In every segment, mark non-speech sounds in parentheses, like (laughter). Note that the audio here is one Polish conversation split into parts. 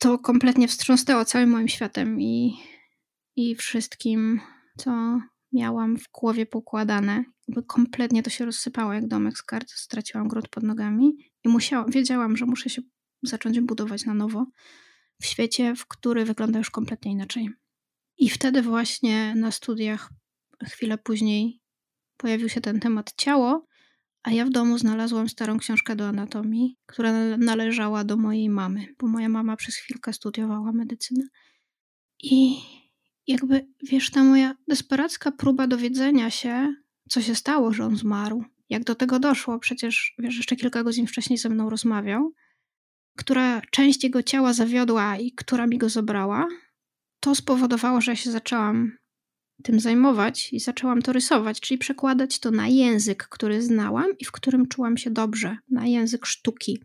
to kompletnie wstrząsnęło całym moim światem i, i wszystkim, co miałam w głowie pokładane, Jakby kompletnie to się rozsypało jak domek z kart. Straciłam grunt pod nogami i musiałam, wiedziałam, że muszę się zacząć budować na nowo w świecie, w który wygląda już kompletnie inaczej. I wtedy właśnie na studiach chwilę później pojawił się ten temat ciało a ja w domu znalazłam starą książkę do anatomii, która należała do mojej mamy, bo moja mama przez chwilkę studiowała medycynę. I jakby, wiesz, ta moja desperacka próba dowiedzenia się, co się stało, że on zmarł, jak do tego doszło, przecież, wiesz, jeszcze kilka godzin wcześniej ze mną rozmawiał, która część jego ciała zawiodła i która mi go zabrała, to spowodowało, że ja się zaczęłam tym zajmować i zaczęłam to rysować, czyli przekładać to na język, który znałam i w którym czułam się dobrze, na język sztuki.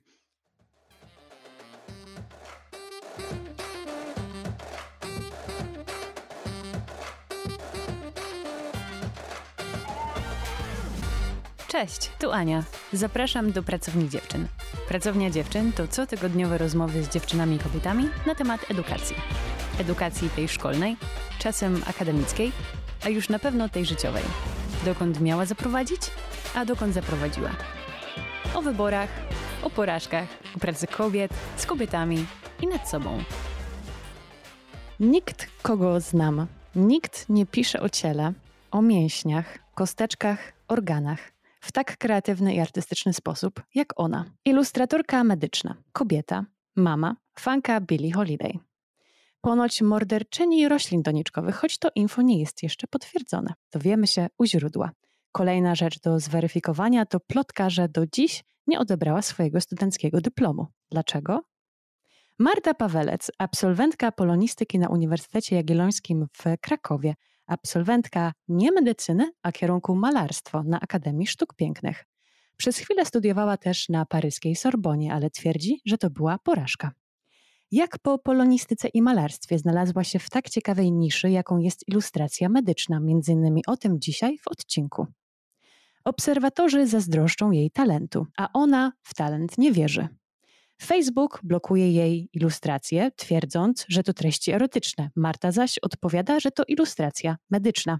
Cześć, tu Ania. Zapraszam do Pracowni Dziewczyn. Pracownia Dziewczyn to cotygodniowe rozmowy z dziewczynami i kobietami na temat edukacji. Edukacji tej szkolnej, czasem akademickiej, a już na pewno tej życiowej. Dokąd miała zaprowadzić, a dokąd zaprowadziła. O wyborach, o porażkach, o pracy kobiet, z kobietami i nad sobą. Nikt, kogo znam, nikt nie pisze o ciele, o mięśniach, kosteczkach, organach w tak kreatywny i artystyczny sposób jak ona. Ilustratorka medyczna, kobieta, mama, fanka Billie Holiday ponoć morderczyni roślin doniczkowych, choć to info nie jest jeszcze potwierdzone. Dowiemy się u źródła. Kolejna rzecz do zweryfikowania to plotka, że do dziś nie odebrała swojego studenckiego dyplomu. Dlaczego? Marta Pawelec, absolwentka polonistyki na Uniwersytecie Jagiellońskim w Krakowie, absolwentka nie medycyny, a kierunku malarstwo na Akademii Sztuk Pięknych. Przez chwilę studiowała też na paryskiej Sorbonie, ale twierdzi, że to była porażka jak po polonistyce i malarstwie znalazła się w tak ciekawej niszy, jaką jest ilustracja medyczna, między innymi o tym dzisiaj w odcinku. Obserwatorzy zazdroszczą jej talentu, a ona w talent nie wierzy. Facebook blokuje jej ilustracje, twierdząc, że to treści erotyczne. Marta zaś odpowiada, że to ilustracja medyczna.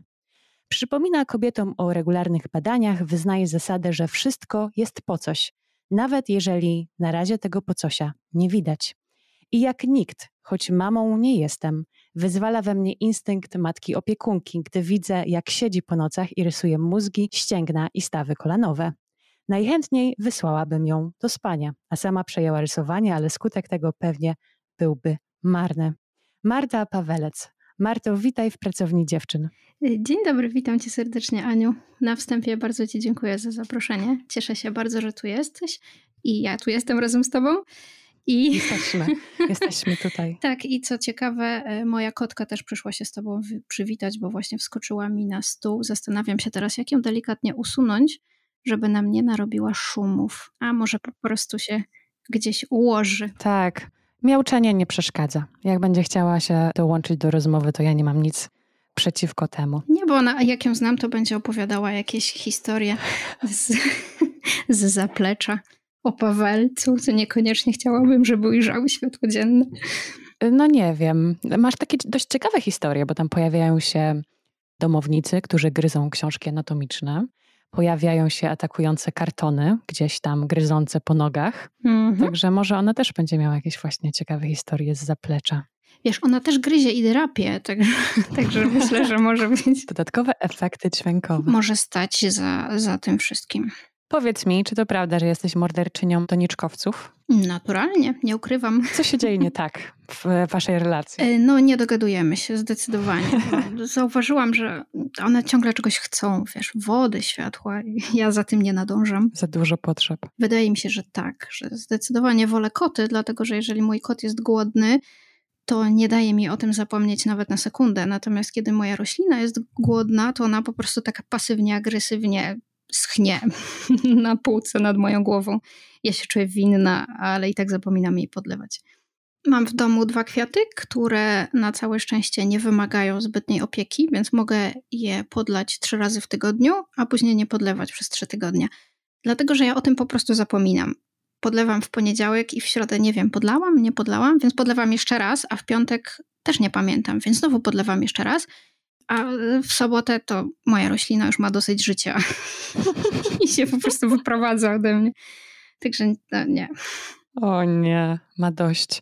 Przypomina kobietom o regularnych badaniach, wyznaje zasadę, że wszystko jest po coś, nawet jeżeli na razie tego po cosia nie widać. I jak nikt, choć mamą nie jestem, wyzwala we mnie instynkt matki opiekunki, gdy widzę, jak siedzi po nocach i rysuje mózgi, ścięgna i stawy kolanowe. Najchętniej wysłałabym ją do spania, a sama przejęła rysowanie, ale skutek tego pewnie byłby marny. Marta Pawelec. Marto, witaj w pracowni dziewczyn. Y, dzień dobry, witam cię serdecznie, Aniu. Na wstępie bardzo Ci dziękuję za zaproszenie. Cieszę się bardzo, że tu jesteś i ja tu jestem razem z Tobą. I... (laughs) Jesteśmy, jesteśmy tutaj. tak, i co ciekawe, e, moja kotka też przyszła się z tobą przywitać, bo właśnie wskoczyła mi na stół. Zastanawiam się teraz, jak ją delikatnie usunąć, żeby nam nie narobiła szumów, a może po prostu się gdzieś ułoży. Tak, miauczenie nie przeszkadza. Jak będzie chciała się dołączyć do rozmowy, to ja nie mam nic przeciwko temu. Nie, bo ona, jak ją znam, to będzie opowiadała jakieś historie z, (laughs) z zaplecza o Pawelcu, co niekoniecznie chciałabym, żeby ujrzały światło dzienne. No nie wiem. Masz takie dość ciekawe historie, bo tam pojawiają się domownicy, którzy gryzą książki anatomiczne. Pojawiają się atakujące kartony, gdzieś tam gryzące po nogach. Mhm. Także może ona też będzie miała jakieś właśnie ciekawe historie z zaplecza. Wiesz, ona też gryzie i drapie, także, (laughs) także myślę, że może być. Dodatkowe efekty dźwiękowe. Może stać za, za tym wszystkim. Powiedz mi, czy to prawda, że jesteś morderczynią doniczkowców? Naturalnie, nie ukrywam. Co się dzieje nie (laughs) tak w waszej relacji? E, no, nie dogadujemy się zdecydowanie. (laughs) Zauważyłam, że one ciągle czegoś chcą, wiesz, wody, światła. (laughs) Ja za tym nie nadążam. Za dużo potrzeb. Wydaje mi się, że tak, że zdecydowanie wolę koty, dlatego że jeżeli mój kot jest głodny, to nie daje mi o tym zapomnieć nawet na sekundę. Natomiast kiedy moja roślina jest głodna, to ona po prostu tak pasywnie, agresywnie schnie (laughs) na półce nad moją głową. Ja się czuję winna, ale i tak zapominam jej podlewać. Mam w domu dwa kwiaty, które na całe szczęście nie wymagają zbytniej opieki, więc mogę je podlać trzy razy w tygodniu, a później nie podlewać przez trzy tygodnie. Dlatego, że ja o tym po prostu zapominam. Podlewam w poniedziałek i w środę nie wiem, podlałam, nie podlałam, więc podlewam jeszcze raz, a w piątek też nie pamiętam, więc znowu podlewam jeszcze raz a w sobotę to moja roślina już ma dosyć życia (laughs) i się po prostu wyprowadza ode mnie. Także no, nie. O nie, ma dość.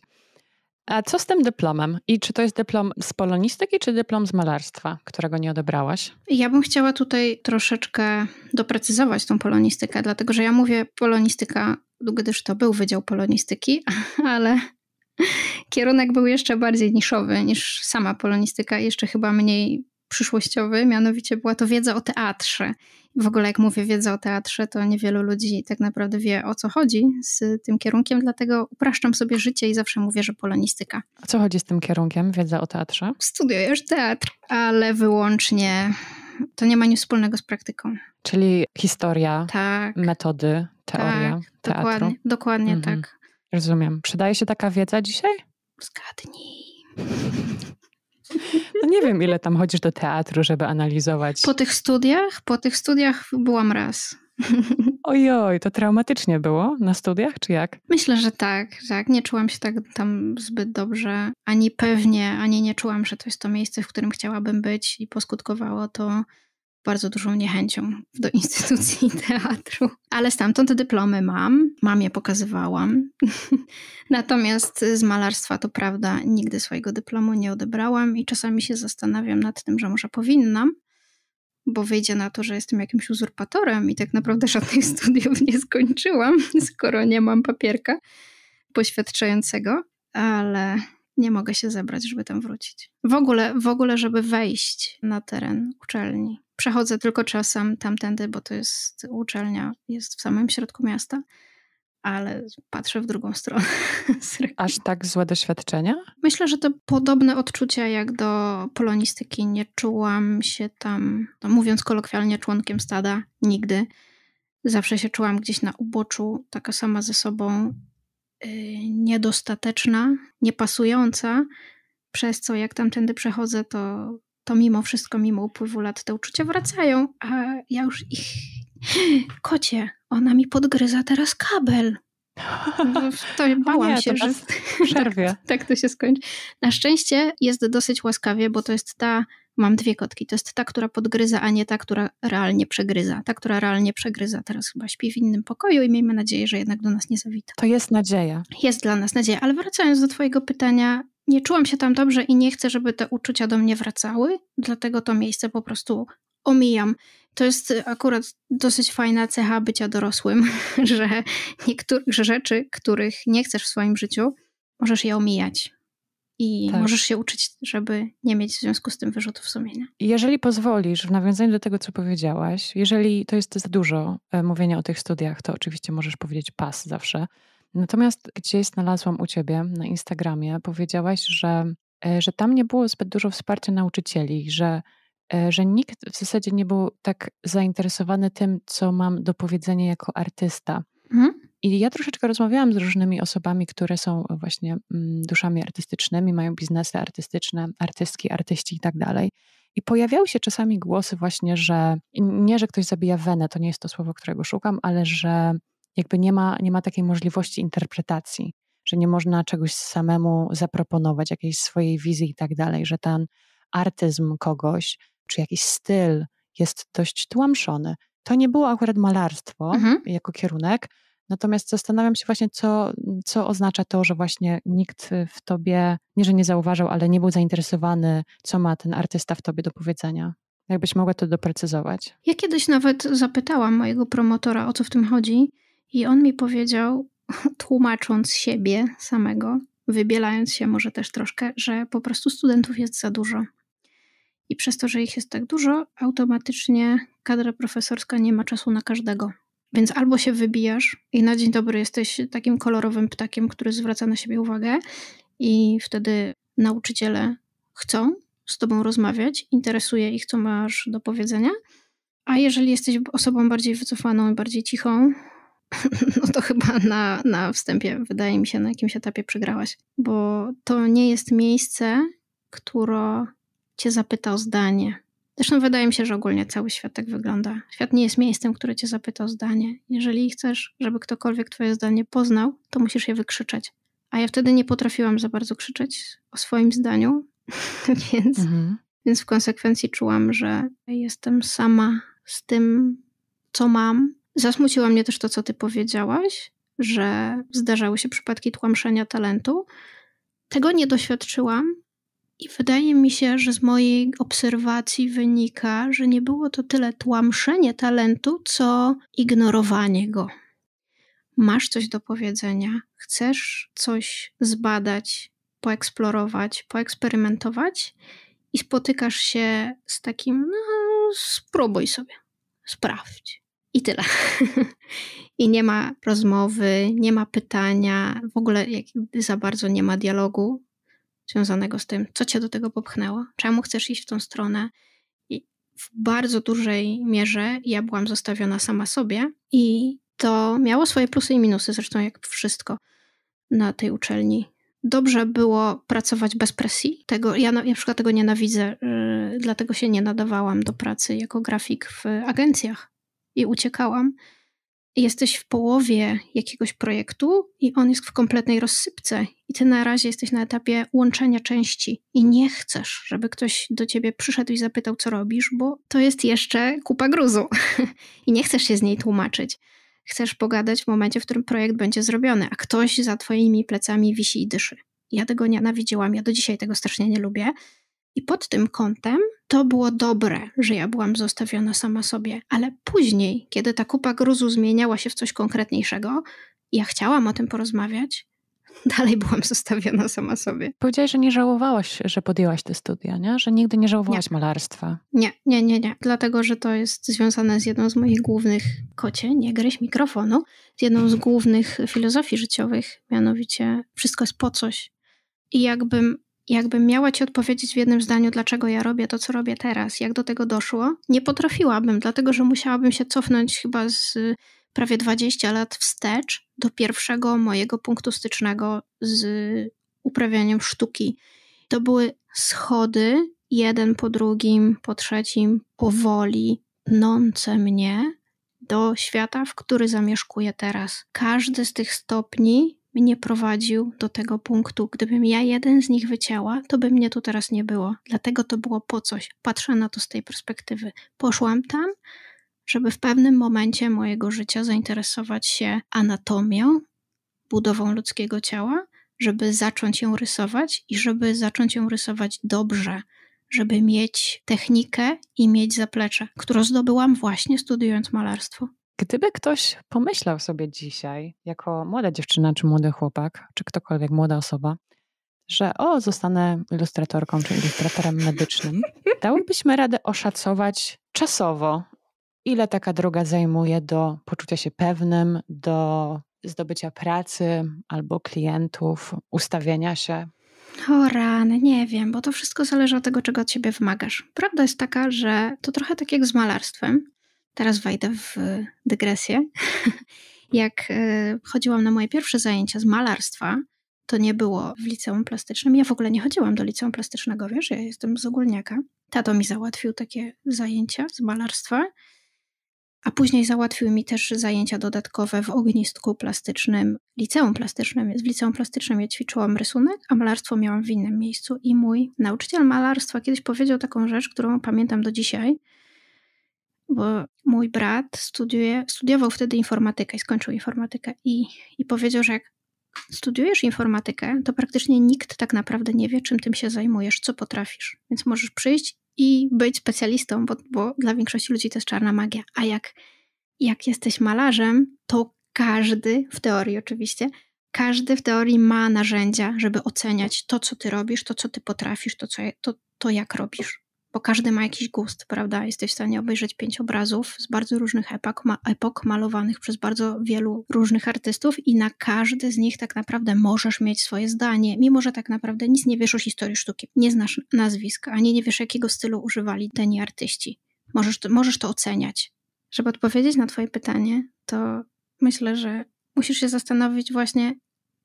A co z tym dyplomem? I czy to jest dyplom z polonistyki, czy dyplom z malarstwa, którego nie odebrałaś? Ja bym chciała tutaj troszeczkę doprecyzować tą polonistykę, dlatego że ja mówię polonistyka, no, gdyż to był Wydział Polonistyki, (laughs) ale kierunek był jeszcze bardziej niszowy niż sama polonistyka, jeszcze chyba mniej przyszłościowy, mianowicie była to wiedza o teatrze. W ogóle jak mówię wiedza o teatrze, to niewielu ludzi tak naprawdę wie o co chodzi z tym kierunkiem, dlatego upraszczam sobie życie i zawsze mówię, że polonistyka. A co chodzi z tym kierunkiem, wiedza o teatrze? Studiujesz teatr, ale wyłącznie to nie ma nic wspólnego z praktyką. Czyli historia, tak. metody, teoria tak, teatru. Dokładnie, dokładnie mhm. tak. Rozumiem. Przydaje się taka wiedza dzisiaj? Zgadnij. No nie wiem, ile tam chodzisz do teatru, żeby analizować. Po tych studiach? Po tych studiach byłam raz. Ojoj, to traumatycznie było na studiach, czy jak? Myślę, że tak, tak. Nie czułam się tak tam zbyt dobrze, ani pewnie, ani nie czułam, że to jest to miejsce, w którym chciałabym być i poskutkowało to bardzo dużą niechęcią do instytucji teatru. Ale stamtąd dyplomy mam, mam je pokazywałam. (laughs) Natomiast z malarstwa to prawda, nigdy swojego dyplomu nie odebrałam i czasami się zastanawiam nad tym, że może powinnam, bo wyjdzie na to, że jestem jakimś uzurpatorem i tak naprawdę żadnych (laughs) studiów nie skończyłam, skoro nie mam papierka poświadczającego, ale nie mogę się zebrać, żeby tam wrócić. W ogóle, w ogóle, żeby wejść na teren uczelni. Przechodzę tylko czasem tamtędy, bo to jest uczelnia, jest w samym środku miasta, ale patrzę w drugą stronę. (laughs) Aż tak złe doświadczenia? Myślę, że to podobne odczucia jak do polonistyki. Nie czułam się tam, no mówiąc kolokwialnie, członkiem stada nigdy. Zawsze się czułam gdzieś na uboczu, taka sama ze sobą, Y, niedostateczna, niepasująca, przez co jak tamtędy przechodzę, to, to mimo wszystko, mimo upływu lat te uczucia wracają, a ja już ich... Kocie, ona mi podgryza teraz kabel. to (laughs) bałam nie, się, to że (laughs) przerwie. tak, tak to się skończy. Na szczęście jest dosyć łaskawie, bo to jest ta mam dwie kotki. To jest ta, która podgryza, a nie ta, która realnie przegryza. Ta, która realnie przegryza, teraz chyba śpi w innym pokoju i miejmy nadzieję, że jednak do nas nie zawita. To jest nadzieja. Jest dla nas nadzieja, ale wracając do Twojego pytania, nie czułam się tam dobrze i nie chcę, żeby te uczucia do mnie wracały, dlatego to miejsce po prostu omijam. To jest akurat dosyć fajna cecha bycia dorosłym, (laughs) że niektórych rzeczy, których nie chcesz w swoim życiu, możesz je omijać i tak. możesz się uczyć, żeby nie mieć w związku z tym wyrzutów sumienia. Jeżeli pozwolisz, w nawiązaniu do tego, co powiedziałaś, jeżeli to jest za dużo e, mówienia o tych studiach, to oczywiście możesz powiedzieć pas zawsze. Natomiast gdzieś znalazłam u ciebie na Instagramie, powiedziałaś, że, e, że tam nie było zbyt dużo wsparcia nauczycieli, że, e, że nikt w zasadzie nie był tak zainteresowany tym, co mam do powiedzenia jako artysta. I ja troszeczkę rozmawiałam z różnymi osobami, które są właśnie mm, duszami artystycznymi, mają biznesy artystyczne, artystki, artyści i tak dalej. I pojawiały się czasami głosy właśnie, że nie, że ktoś zabija wenę, to nie jest to słowo, którego szukam, ale że jakby nie ma, nie ma takiej możliwości interpretacji, że nie można czegoś samemu zaproponować, jakiejś swojej wizji i tak dalej, że ten artyzm kogoś, czy jakiś styl jest dość tłamszony. To nie było akurat malarstwo mhm. jako kierunek, Natomiast zastanawiam się właśnie, co, co oznacza to, że właśnie nikt w tobie, nie że nie zauważył, ale nie był zainteresowany, co ma ten artysta w tobie do powiedzenia. Jakbyś mogła to doprecyzować? Ja kiedyś nawet zapytałam mojego promotora, o co w tym chodzi, i on mi powiedział, (laughs) tłumacząc siebie samego, wybielając się może też troszkę, że po prostu studentów jest za dużo. I przez to, że ich jest tak dużo, automatycznie kadra profesorska nie ma czasu na każdego. Więc albo się wybijasz i na dzień dobry jesteś takim kolorowym ptakiem, który zwraca na siebie uwagę, i wtedy nauczyciele chcą z tobą rozmawiać, interesuje ich, co masz do powiedzenia. A jeżeli jesteś osobą bardziej wycofaną i bardziej cichą, (laughs) no to chyba na, na wstępie, wydaje mi się, na jakimś etapie przegrałaś, bo to nie jest miejsce, które cię zapyta o zdanie. Zresztą wydaje mi się, że ogólnie cały świat tak wygląda. Świat nie jest miejscem, które cię zapyta o zdanie. Jeżeli chcesz, żeby ktokolwiek twoje zdanie poznał, to musisz je wykrzyczeć. A ja wtedy nie potrafiłam za bardzo krzyczeć o swoim zdaniu, (laughs) więc, mhm. więc w konsekwencji czułam, że jestem sama z tym, co mam. Zasmuciło mnie też to, co ty powiedziałaś, że zdarzały się przypadki tłamszenia talentu. Tego nie doświadczyłam, i wydaje mi się, że z mojej obserwacji wynika, że nie było to tyle tłamszenie talentu, co ignorowanie go. Masz coś do powiedzenia, chcesz coś zbadać, poeksplorować, poeksperymentować i spotykasz się z takim, no, spróbuj sobie, sprawdź. I tyle. (laughs) I nie ma rozmowy, nie ma pytania, w ogóle jakby za bardzo nie ma dialogu, związanego z tym, co cię do tego popchnęło, czemu chcesz iść w tą stronę. I w bardzo dużej mierze ja byłam zostawiona sama sobie i to miało swoje plusy i minusy, zresztą jak wszystko na tej uczelni. Dobrze było pracować bez presji. Tego, ja na, ja na przykład tego nienawidzę, y, dlatego się nie nadawałam do pracy jako grafik w agencjach i uciekałam jesteś w połowie jakiegoś projektu i on jest w kompletnej rozsypce, i ty na razie jesteś na etapie łączenia części i nie chcesz, żeby ktoś do ciebie przyszedł i zapytał, co robisz, bo to jest jeszcze kupa gruzu (laughs) i nie chcesz się z niej tłumaczyć. Chcesz pogadać w momencie, w którym projekt będzie zrobiony, a ktoś za twoimi plecami wisi i dyszy. Ja tego nienawidziłam, ja do dzisiaj tego strasznie nie lubię. I pod tym kątem to było dobre, że ja byłam zostawiona sama sobie, ale później, kiedy ta kupa gruzu zmieniała się w coś konkretniejszego, ja chciałam o tym porozmawiać, (laughs) dalej byłam zostawiona sama sobie. Powiedziałaś, że nie żałowałaś, że podjęłaś te studia, nie? Że nigdy nie żałowałaś nie. malarstwa. Nie, nie, nie, nie. Dlatego, że to jest związane z jedną z moich głównych... Kocie, nie gryź mikrofonu. Z jedną z głównych filozofii życiowych, mianowicie wszystko jest po coś. I jakbym Jakbym miała ci odpowiedzieć w jednym zdaniu, dlaczego ja robię to, co robię teraz, jak do tego doszło, nie potrafiłabym, dlatego że musiałabym się cofnąć chyba z y, prawie 20 lat wstecz do pierwszego mojego punktu stycznego z y, uprawianiem sztuki. To były schody, jeden po drugim, po trzecim, powoli, pnące mnie do świata, w który zamieszkuję teraz. Każdy z tych stopni mnie prowadził do tego punktu. Gdybym ja jeden z nich wycięła, to by mnie tu teraz nie było. Dlatego to było po coś. Patrzę na to z tej perspektywy. Poszłam tam, żeby w pewnym momencie mojego życia zainteresować się anatomią, budową ludzkiego ciała, żeby zacząć ją rysować i żeby zacząć ją rysować dobrze, żeby mieć technikę i mieć zaplecze, które zdobyłam właśnie studiując malarstwo. Gdyby ktoś pomyślał sobie dzisiaj, jako młoda dziewczyna, czy młody chłopak, czy ktokolwiek młoda osoba, że o, zostanę ilustratorką czy ilustratorem medycznym, (laughs) dałbyśmy radę oszacować czasowo, ile taka droga zajmuje do poczucia się pewnym, do zdobycia pracy albo klientów, ustawienia się? O rany, nie wiem, bo to wszystko zależy od tego, czego od siebie wymagasz. Prawda jest taka, że to trochę tak jak z malarstwem, Teraz wejdę w dygresję. (laughs) Jak e, chodziłam na moje pierwsze zajęcia z malarstwa, to nie było w liceum plastycznym. Ja w ogóle nie chodziłam do liceum plastycznego, wiesz, ja jestem z ogólniaka. Tato mi załatwił takie zajęcia z malarstwa, a później załatwił mi też zajęcia dodatkowe w ognistku plastycznym, liceum plastycznym. W liceum plastycznym ja ćwiczyłam rysunek, a malarstwo miałam w innym miejscu i mój nauczyciel malarstwa kiedyś powiedział taką rzecz, którą pamiętam do dzisiaj, bo mój brat studiuje, studiował wtedy informatykę i skończył informatykę i, i powiedział, że jak studiujesz informatykę, to praktycznie nikt tak naprawdę nie wie, czym tym się zajmujesz, co potrafisz. Więc możesz przyjść i być specjalistą, bo, bo dla większości ludzi to jest czarna magia. A jak, jak jesteś malarzem, to każdy, w teorii oczywiście, każdy w teorii ma narzędzia, żeby oceniać to, co ty robisz, to, co ty potrafisz, to, co, to, to jak robisz bo każdy ma jakiś gust, prawda? Jesteś w stanie obejrzeć pięć obrazów z bardzo różnych epak, ma, epok, malowanych przez bardzo wielu różnych artystów, i na każdy z nich tak naprawdę możesz mieć swoje zdanie, mimo że tak naprawdę nic nie wiesz o historii sztuki, nie znasz nazwisk, ani nie wiesz, jakiego stylu używali teni artyści. Możesz to, możesz to oceniać. Żeby odpowiedzieć na Twoje pytanie, to myślę, że musisz się zastanowić właśnie,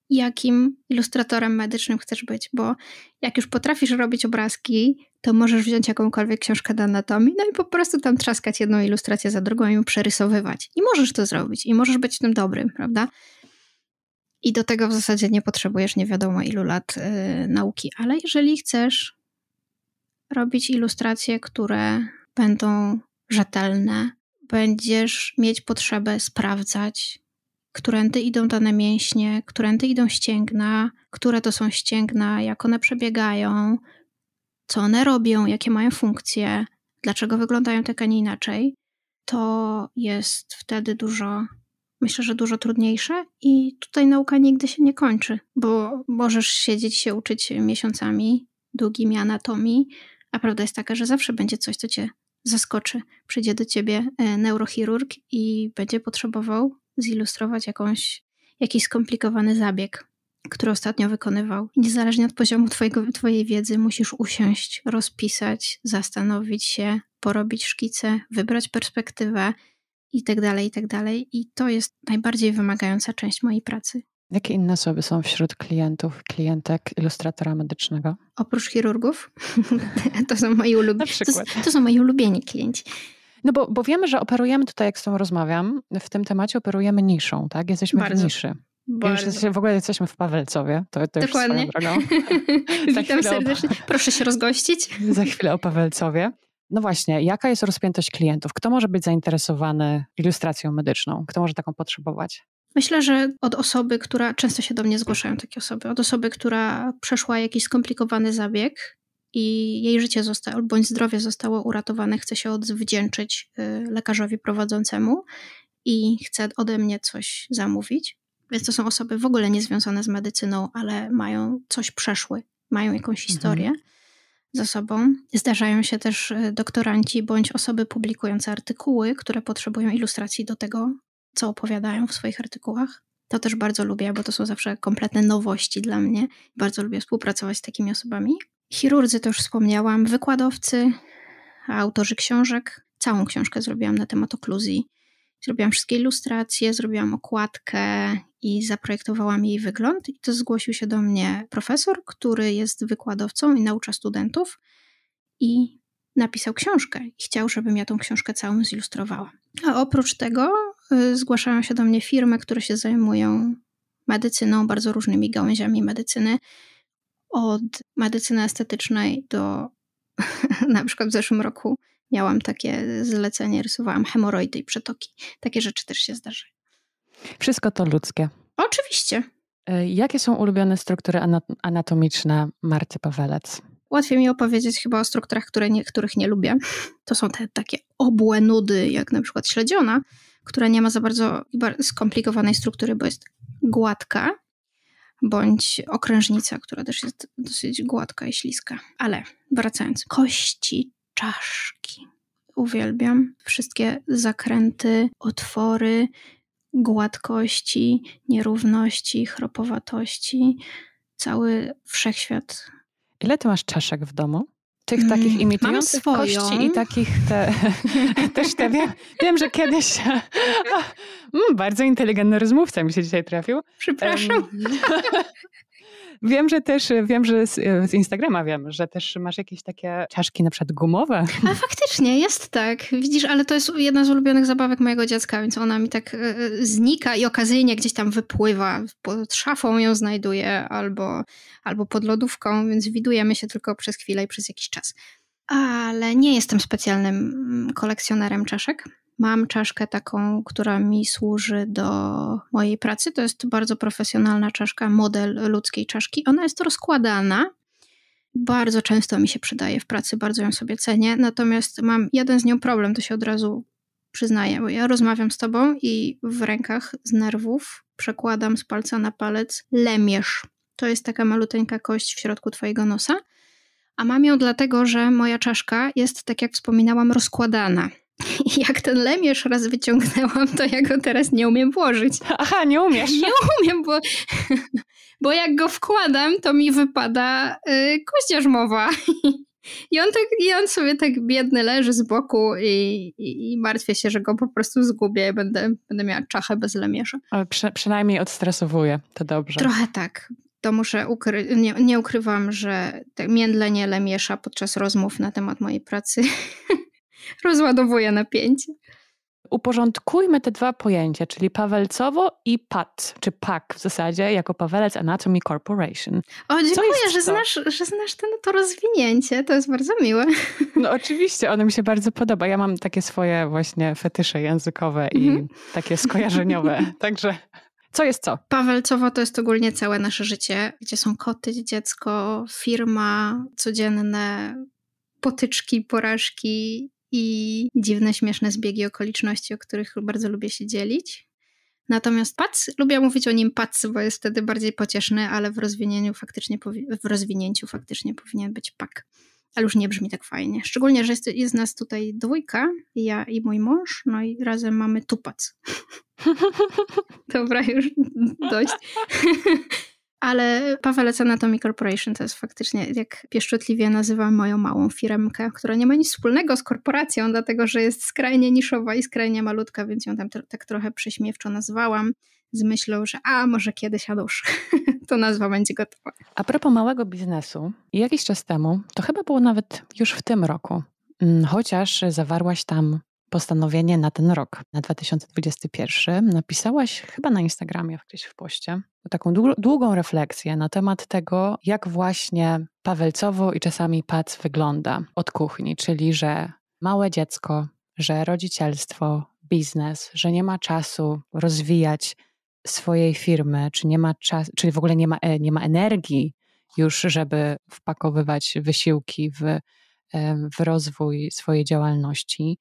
jakim ilustratorem medycznym chcesz być, bo jak już potrafisz robić obrazki, to możesz wziąć jakąkolwiek książkę do anatomii, no i po prostu tam trzaskać jedną ilustrację za drugą i ją przerysowywać. I możesz to zrobić, i możesz być w tym dobrym, prawda? I do tego w zasadzie nie potrzebujesz nie wiadomo ilu lat yy, nauki, ale jeżeli chcesz robić ilustracje, które będą rzetelne, będziesz mieć potrzebę sprawdzać, którędy idą dane mięśnie, którędy idą ścięgna, które to są ścięgna, jak one przebiegają, co one robią, jakie mają funkcje, dlaczego wyglądają tak, a nie inaczej, to jest wtedy dużo, myślę, że dużo trudniejsze i tutaj nauka nigdy się nie kończy, bo możesz siedzieć się uczyć miesiącami długimi anatomii, a prawda jest taka, że zawsze będzie coś, co cię zaskoczy. Przyjdzie do ciebie e, neurochirurg i będzie potrzebował zilustrować jakąś, jakiś skomplikowany zabieg, który ostatnio wykonywał. Niezależnie od poziomu twojego, Twojej wiedzy, musisz usiąść, rozpisać, zastanowić się, porobić szkice, wybrać perspektywę itd., tak itd. Tak I to jest najbardziej wymagająca część mojej pracy. Jakie inne osoby są wśród klientów, klientek ilustratora medycznego? Oprócz chirurgów, (laughs) to, są moi ulubieni, to, to, są moi ulubieni klienci. No bo, bo wiemy, że operujemy tutaj, jak z tą rozmawiam, w tym temacie operujemy niszą, tak? Jesteśmy Bardzo. w niszy. w ogóle jesteśmy w Pawelcowie. To, to Dokładnie. Już drogą. (laughs) Witam serdecznie. O... Proszę się rozgościć. Za chwilę o Pawelcowie. No właśnie, jaka jest rozpiętość klientów? Kto może być zainteresowany ilustracją medyczną? Kto może taką potrzebować? Myślę, że od osoby, która często się do mnie zgłaszają takie osoby, od osoby, która przeszła jakiś skomplikowany zabieg, i jej życie zostało, bądź zdrowie zostało uratowane, chcę się odwdzięczyć y, lekarzowi prowadzącemu i chce ode mnie coś zamówić. Więc to są osoby w ogóle niezwiązane z medycyną, ale mają coś przeszły, mają jakąś mhm. historię mhm. za sobą. Zdarzają się też y, doktoranci bądź osoby publikujące artykuły, które potrzebują ilustracji do tego, co opowiadają w swoich artykułach. To też bardzo lubię, bo to są zawsze kompletne nowości dla mnie. Bardzo lubię współpracować z takimi osobami chirurdzy to już wspomniałam, wykładowcy, autorzy książek. Całą książkę zrobiłam na temat okluzji. Zrobiłam wszystkie ilustracje, zrobiłam okładkę i zaprojektowałam jej wygląd. I to zgłosił się do mnie profesor, który jest wykładowcą i naucza studentów. I napisał książkę i chciał, żebym ja tą książkę całą zilustrowała. A oprócz tego y, zgłaszają się do mnie firmy, które się zajmują medycyną, bardzo różnymi gałęziami medycyny od medycyny estetycznej do (laughs) na przykład w zeszłym roku miałam takie zlecenie, rysowałam hemoroidy i przetoki. Takie rzeczy też się zdarzają. Wszystko to ludzkie. Oczywiście. E, jakie są ulubione struktury anatomiczne Marty Pawelec? Łatwiej mi opowiedzieć chyba o strukturach, które nie, których nie lubię. To są te takie obłe nudy, jak na przykład śledziona, która nie ma za bardzo skomplikowanej struktury, bo jest gładka, bądź okrężnica, która też jest dosyć gładka i śliska. Ale wracając, kości czaszki. Uwielbiam wszystkie zakręty, otwory, gładkości, nierówności, chropowatości, cały wszechświat. Ile ty masz czaszek w domu? tych takich mm, imitujących kości i takich te, (laughs) też te, wiem, wiem, że kiedyś (laughs) mm, bardzo inteligentny rozmówca mi się dzisiaj trafił. Przepraszam. (laughs) Wiem, że też, wiem, że z, z, Instagrama wiem, że też masz jakieś takie czaszki na przykład gumowe. A faktycznie, jest tak. Widzisz, ale to jest jedna z ulubionych zabawek mojego dziecka, więc ona mi tak e, e, znika i okazyjnie gdzieś tam wypływa. Pod szafą ją znajduję albo, albo pod lodówką, więc widujemy się tylko przez chwilę i przez jakiś czas. Ale nie jestem specjalnym mm, kolekcjonerem czaszek. Mam czaszkę taką, która mi służy do mojej pracy. To jest bardzo profesjonalna czaszka, model ludzkiej czaszki. Ona jest rozkładana. Bardzo często mi się przydaje w pracy, bardzo ją sobie cenię. Natomiast mam jeden z nią problem, to się od razu przyznaję, bo ja rozmawiam z tobą i w rękach z nerwów przekładam z palca na palec lemierz. To jest taka maluteńka kość w środku twojego nosa. A mam ją dlatego, że moja czaszka jest, tak jak wspominałam, rozkładana jak ten lemierz raz wyciągnęłam, to ja go teraz nie umiem włożyć. Aha, nie umiesz. Nie umiem, bo, bo jak go wkładam, to mi wypada yy, mowa. I on, tak, I on sobie tak biedny leży z boku i, i, i martwię się, że go po prostu zgubię i będę, będę miała czachę bez lemierza. Prze, przynajmniej odstresowuje, to dobrze. Trochę tak. To muszę Nie, nie, ukrywam, że tak międlenie lemiesza podczas rozmów na temat mojej pracy (laughs) rozładowuje napięcie. Uporządkujmy te dwa pojęcia, czyli Pawelcowo i PAT, czy PAK w zasadzie, jako Pawelec Anatomy Corporation. O, dziękuję, że znasz, że znasz ten, no to rozwinięcie, to jest bardzo miłe. No oczywiście, ono mi się bardzo podoba. Ja mam takie swoje właśnie fetysze językowe mhm. i takie skojarzeniowe, (laughs) także co jest co? Pawelcowo to jest ogólnie całe nasze życie, gdzie są koty, dziecko, firma, codzienne potyczki, porażki i dziwne, śmieszne zbiegi okoliczności, o których bardzo lubię się dzielić. Natomiast pac, lubię mówić o nim pac, bo jest wtedy bardziej pocieszny, ale w rozwinięciu faktycznie, w rozwinięciu faktycznie powinien być pak. Ale już nie brzmi tak fajnie. Szczególnie, że jest, jest nas tutaj dwójka, ja i mój mąż, no i razem mamy tupac. (laughs) Dobra, już dość. (laughs) Ale Pawelec Anatomy Corporation to jest faktycznie, jak pieszczotliwie nazywam moją małą firmkę, która nie ma nic wspólnego z korporacją, dlatego że jest skrajnie niszowa i skrajnie malutka, więc ją tam tak trochę prześmiewczo nazwałam z myślą, że a może kiedyś, a już (laughs) to nazwa będzie gotowa. A propos małego biznesu, jakiś czas temu, to chyba było nawet już w tym roku, mm, chociaż zawarłaś tam postanowienie na ten rok, na 2021. Napisałaś chyba na Instagramie, gdzieś w poście, taką długą refleksję na temat tego, jak właśnie Pawelcowo i czasami pac wygląda od kuchni, czyli że małe dziecko, że rodzicielstwo, biznes, że nie ma czasu rozwijać swojej firmy, czy nie ma czasu, czyli w ogóle nie ma, e, nie ma energii już, żeby wpakowywać wysiłki w, e, w rozwój swojej działalności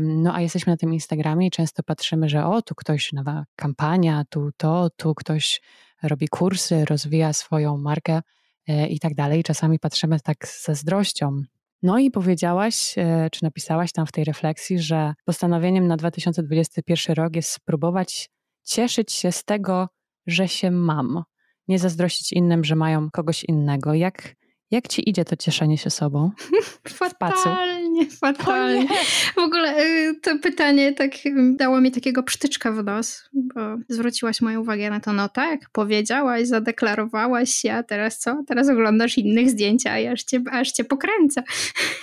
no a jesteśmy na tym Instagramie i często patrzymy, że o, tu ktoś nowa kampania, tu to, tu ktoś robi kursy, rozwija swoją markę e, i tak dalej. Czasami patrzymy tak ze zdrością. No i powiedziałaś, e, czy napisałaś tam w tej refleksji, że postanowieniem na 2021 rok jest spróbować cieszyć się z tego, że się mam. Nie zazdrościć innym, że mają kogoś innego. Jak, jak ci idzie to cieszenie się sobą? (laughs) Fatalnie. (laughs) fatalnie, W ogóle y, to pytanie tak dało mi takiego psztyczka w nos, bo zwróciłaś moją uwagę na to, no tak, powiedziałaś, zadeklarowałaś się, a teraz co? Teraz oglądasz innych zdjęcia i aż cię, aż cię pokręca.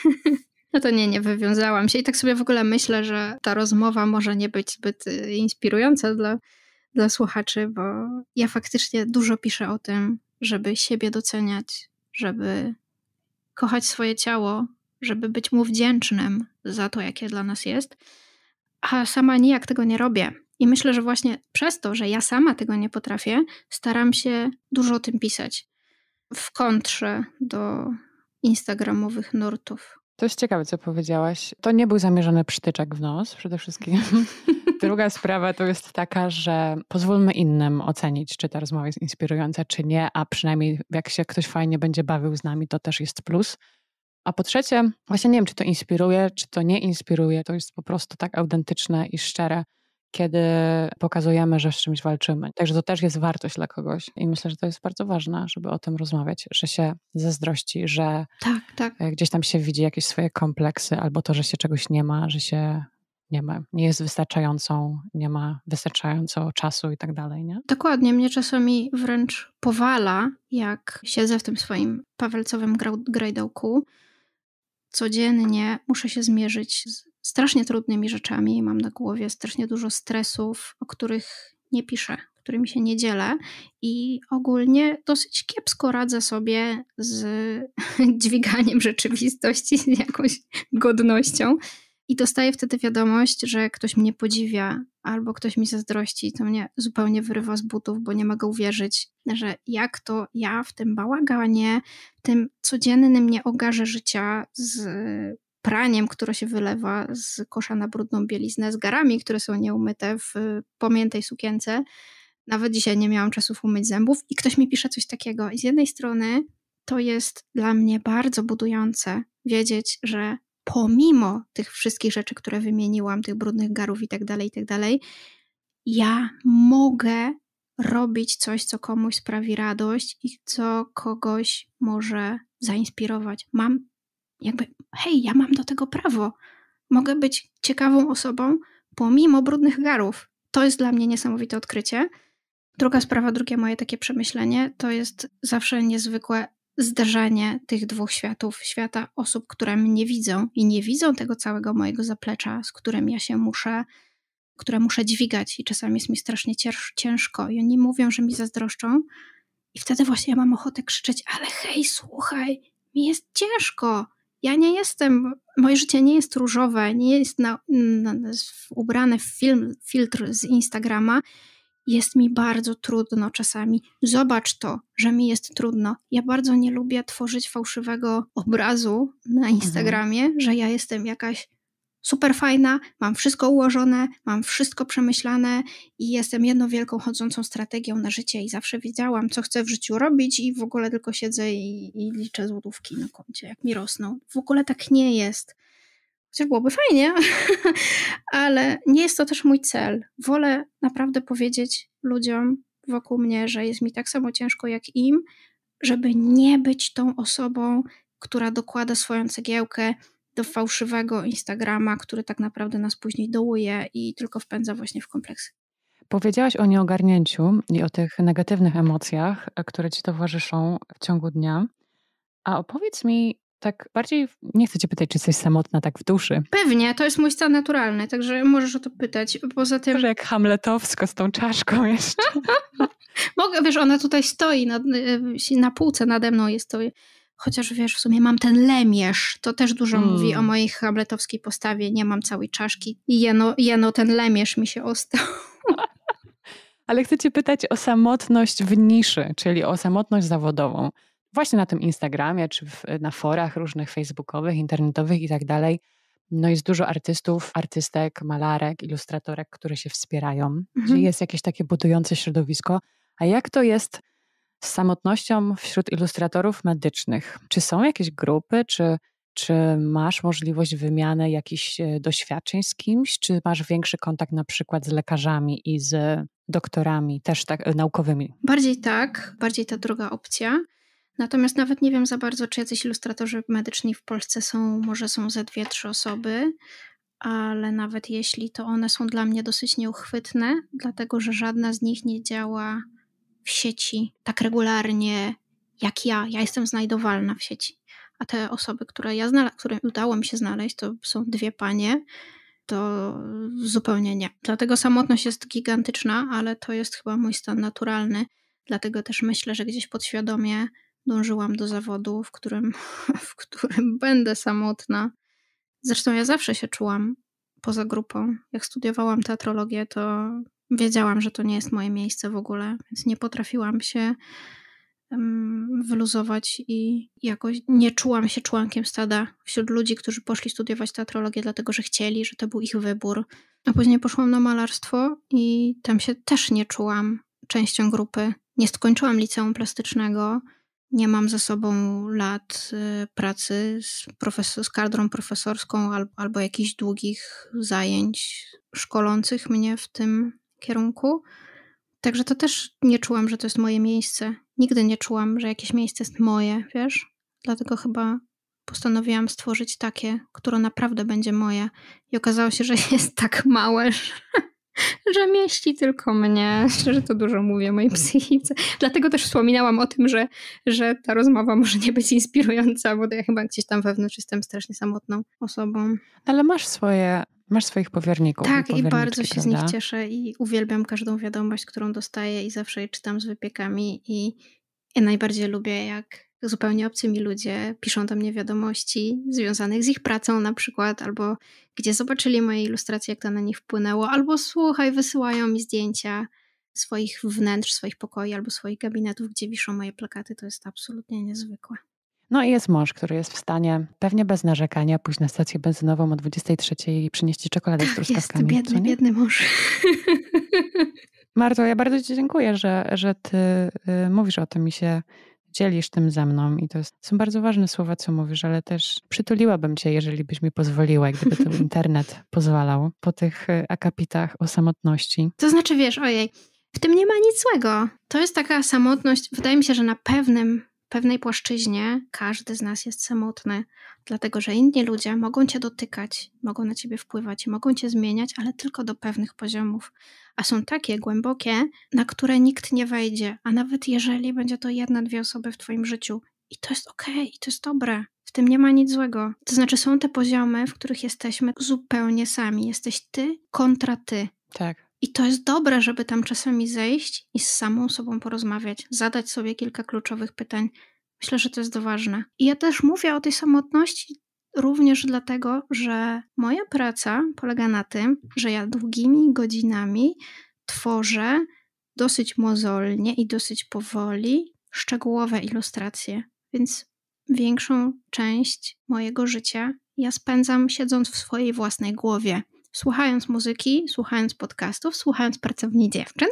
(laughs) No to nie, nie wywiązałam się i tak sobie w ogóle myślę, że ta rozmowa może nie być zbyt y, inspirująca dla, dla słuchaczy, bo ja faktycznie dużo piszę o tym, żeby siebie doceniać, żeby kochać swoje ciało, żeby być mu wdzięcznym za to, jakie dla nas jest, a sama nijak tego nie robię. I myślę, że właśnie przez to, że ja sama tego nie potrafię, staram się dużo o tym pisać w kontrze do instagramowych nurtów. To jest ciekawe, co powiedziałaś. To nie był zamierzony przytyczek w nos przede wszystkim. (laughs) Druga sprawa to jest taka, że pozwólmy innym ocenić, czy ta rozmowa jest inspirująca, czy nie, a przynajmniej jak się ktoś fajnie będzie bawił z nami, to też jest plus. A po trzecie, właśnie nie wiem, czy to inspiruje, czy to nie inspiruje. To jest po prostu tak autentyczne i szczere, kiedy pokazujemy, że z czymś walczymy. Także to też jest wartość dla kogoś. I myślę, że to jest bardzo ważne, żeby o tym rozmawiać, że się zazdrości, że tak, tak. E, gdzieś tam się widzi jakieś swoje kompleksy, albo to, że się czegoś nie ma, że się nie ma, nie jest wystarczającą, nie ma wystarczająco czasu i tak dalej, nie? Dokładnie, mnie czasami wręcz powala, jak siedzę w tym swoim pawelcowym grajdołku codziennie muszę się zmierzyć z strasznie trudnymi rzeczami. Mam na głowie strasznie dużo stresów, o których nie piszę, którymi się nie dzielę i ogólnie dosyć kiepsko radzę sobie z (laughs) dźwiganiem rzeczywistości, z jakąś godnością. I dostaję wtedy wiadomość, że ktoś mnie podziwia albo ktoś mi zazdrości, to mnie zupełnie wyrywa z butów, bo nie mogę uwierzyć, że jak to ja w tym bałaganie, w tym codziennym nieogarze życia z praniem, które się wylewa z kosza na brudną bieliznę, z garami, które są nieumyte w pomiętej sukience. Nawet dzisiaj nie miałam czasu umyć zębów i ktoś mi pisze coś takiego. I z jednej strony to jest dla mnie bardzo budujące wiedzieć, że pomimo tych wszystkich rzeczy, które wymieniłam, tych brudnych garów i tak dalej, i tak dalej, ja mogę robić coś, co komuś sprawi radość i co kogoś może zainspirować. Mam jakby, hej, ja mam do tego prawo. Mogę być ciekawą osobą pomimo brudnych garów. To jest dla mnie niesamowite odkrycie. Druga sprawa, drugie moje takie przemyślenie, to jest zawsze niezwykłe zderzenie tych dwóch światów, świata osób, które mnie widzą i nie widzą tego całego mojego zaplecza, z którym ja się muszę, które muszę dźwigać i czasami jest mi strasznie ciężko i oni mówią, że mi zazdroszczą i wtedy właśnie ja mam ochotę krzyczeć, ale hej, słuchaj, mi jest ciężko, ja nie jestem, moje życie nie jest różowe, nie jest na, na, na, ubrane w film, filtr z Instagrama jest mi bardzo trudno czasami. Zobacz to, że mi jest trudno. Ja bardzo nie lubię tworzyć fałszywego obrazu na mhm. Instagramie, mhm. że ja jestem jakaś super fajna, mam wszystko ułożone, mam wszystko przemyślane i jestem jedną wielką chodzącą strategią na życie i zawsze wiedziałam, co chcę w życiu robić i w ogóle tylko siedzę i, i liczę złotówki na koncie, jak mi rosną. W ogóle tak nie jest chociaż byłoby fajnie, (laughs) ale nie jest to też mój cel. Wolę naprawdę powiedzieć ludziom wokół mnie, że jest mi tak samo ciężko jak im, żeby nie być tą osobą, która dokłada swoją cegiełkę do fałszywego Instagrama, który tak naprawdę nas później dołuje i tylko wpędza właśnie w kompleksy. Powiedziałaś o nieogarnięciu i o tych negatywnych emocjach, które ci towarzyszą w ciągu dnia. A opowiedz mi, tak bardziej nie chcę cię pytać, czy jesteś samotna tak w duszy. Pewnie, to jest mój stan naturalny, także możesz o to pytać. Poza tym... Może jak hamletowsko z tą czaszką (laughs) jeszcze. (laughs) Mogę, wiesz, ona tutaj stoi na, y, y, na półce nade mną jest to. Chociaż wiesz, w sumie mam ten lemierz. To też dużo mm. mówi o mojej hamletowskiej postawie. Nie mam całej czaszki. I jeno, jeno ten lemierz mi się ostał. (laughs) Ale chcę cię pytać o samotność w niszy, czyli o samotność zawodową właśnie na tym Instagramie, czy w, na forach różnych facebookowych, internetowych i tak dalej. No jest dużo artystów, artystek, malarek, ilustratorek, które się wspierają, mhm. jest jakieś takie budujące środowisko. A jak to jest z samotnością wśród ilustratorów medycznych? Czy są jakieś grupy, czy, czy masz możliwość wymiany jakichś e, doświadczeń z kimś? Czy masz większy kontakt na przykład z lekarzami i z doktorami też tak e, naukowymi? Bardziej tak, bardziej ta druga opcja. Natomiast nawet nie wiem za bardzo, czy jacyś ilustratorzy medyczni w Polsce są, może są ze dwie, trzy osoby, ale nawet jeśli, to one są dla mnie dosyć nieuchwytne, dlatego że żadna z nich nie działa w sieci tak regularnie jak ja. Ja jestem znajdowalna w sieci. A te osoby, które ja znalazłam, które udało mi się znaleźć, to są dwie panie, to zupełnie nie. Dlatego samotność jest gigantyczna, ale to jest chyba mój stan naturalny. Dlatego też myślę, że gdzieś podświadomie dążyłam do zawodu, w którym, (laughs) w którym będę samotna. Zresztą ja zawsze się czułam poza grupą. Jak studiowałam teatrologię, to wiedziałam, że to nie jest moje miejsce w ogóle, więc nie potrafiłam się wyluzować i jakoś nie czułam się członkiem stada wśród ludzi, którzy poszli studiować teatrologię, dlatego że chcieli, że to był ich wybór. A później poszłam na malarstwo i tam się też nie czułam częścią grupy. Nie skończyłam liceum plastycznego, nie mam za sobą lat y, pracy z, profesor, z kadrą profesorską albo, albo jakichś długich zajęć szkolących mnie w tym kierunku. Także to też nie czułam, że to jest moje miejsce. Nigdy nie czułam, że jakieś miejsce jest moje, wiesz? Dlatego chyba postanowiłam stworzyć takie, które naprawdę będzie moje. I okazało się, że (laughs) jest tak małe, że że mieści tylko mnie, że to dużo mówię o mojej psychice. Dlatego też wspominałam o tym, że, że ta rozmowa może nie być inspirująca, bo ja chyba gdzieś tam wewnątrz jestem strasznie samotną osobą. Ale masz swoje, masz swoich powierników. Tak, i, i bardzo się prawda? z nich cieszę i uwielbiam każdą wiadomość, którą dostaję i zawsze je czytam z wypiekami i najbardziej lubię, jak zupełnie obcymi ludzie piszą do mnie wiadomości związanych z ich pracą na przykład, albo gdzie zobaczyli moje ilustracje, jak to na nich wpłynęło, albo słuchaj, wysyłają mi zdjęcia swoich wnętrz, swoich pokoi albo swoich gabinetów, gdzie wiszą moje plakaty. To jest absolutnie niezwykłe. No i jest mąż, który jest w stanie pewnie bez narzekania pójść na stację benzynową o 23 i przynieść ci czekoladę tak, z truskawkami. Jest biedny, biedny mąż. Marto, ja bardzo Ci dziękuję, że, że Ty y, mówisz o tym i się dzielisz tym ze mną i to są bardzo ważne słowa, co mówisz, ale też przytuliłabym cię, jeżeli byś mi pozwoliła, gdyby ten (laughs) internet pozwalał po tych y, akapitach o samotności. To znaczy, wiesz, ojej, w tym nie ma nic złego. To jest taka samotność, wydaje mi się, że na pewnym, pewnej płaszczyźnie każdy z nas jest samotny, dlatego że inni ludzie mogą cię dotykać, mogą na ciebie wpływać, mogą cię zmieniać, ale tylko do pewnych poziomów a są takie głębokie, na które nikt nie wejdzie, a nawet jeżeli będzie to jedna, dwie osoby w Twoim życiu. I to jest okej, okay, i to jest dobre. W tym nie ma nic złego. To znaczy, są te poziomy, w których jesteśmy zupełnie sami. Jesteś ty kontra ty. Tak. I to jest dobre, żeby tam czasami zejść i z samą sobą porozmawiać, zadać sobie kilka kluczowych pytań. Myślę, że to jest ważne. I ja też mówię o tej samotności również dlatego, że moja praca polega na tym, że ja długimi godzinami tworzę dosyć mozolnie i dosyć powoli szczegółowe ilustracje. Więc większą część mojego życia ja spędzam siedząc w swojej własnej głowie słuchając muzyki, słuchając podcastów, słuchając pracowni dziewczyn.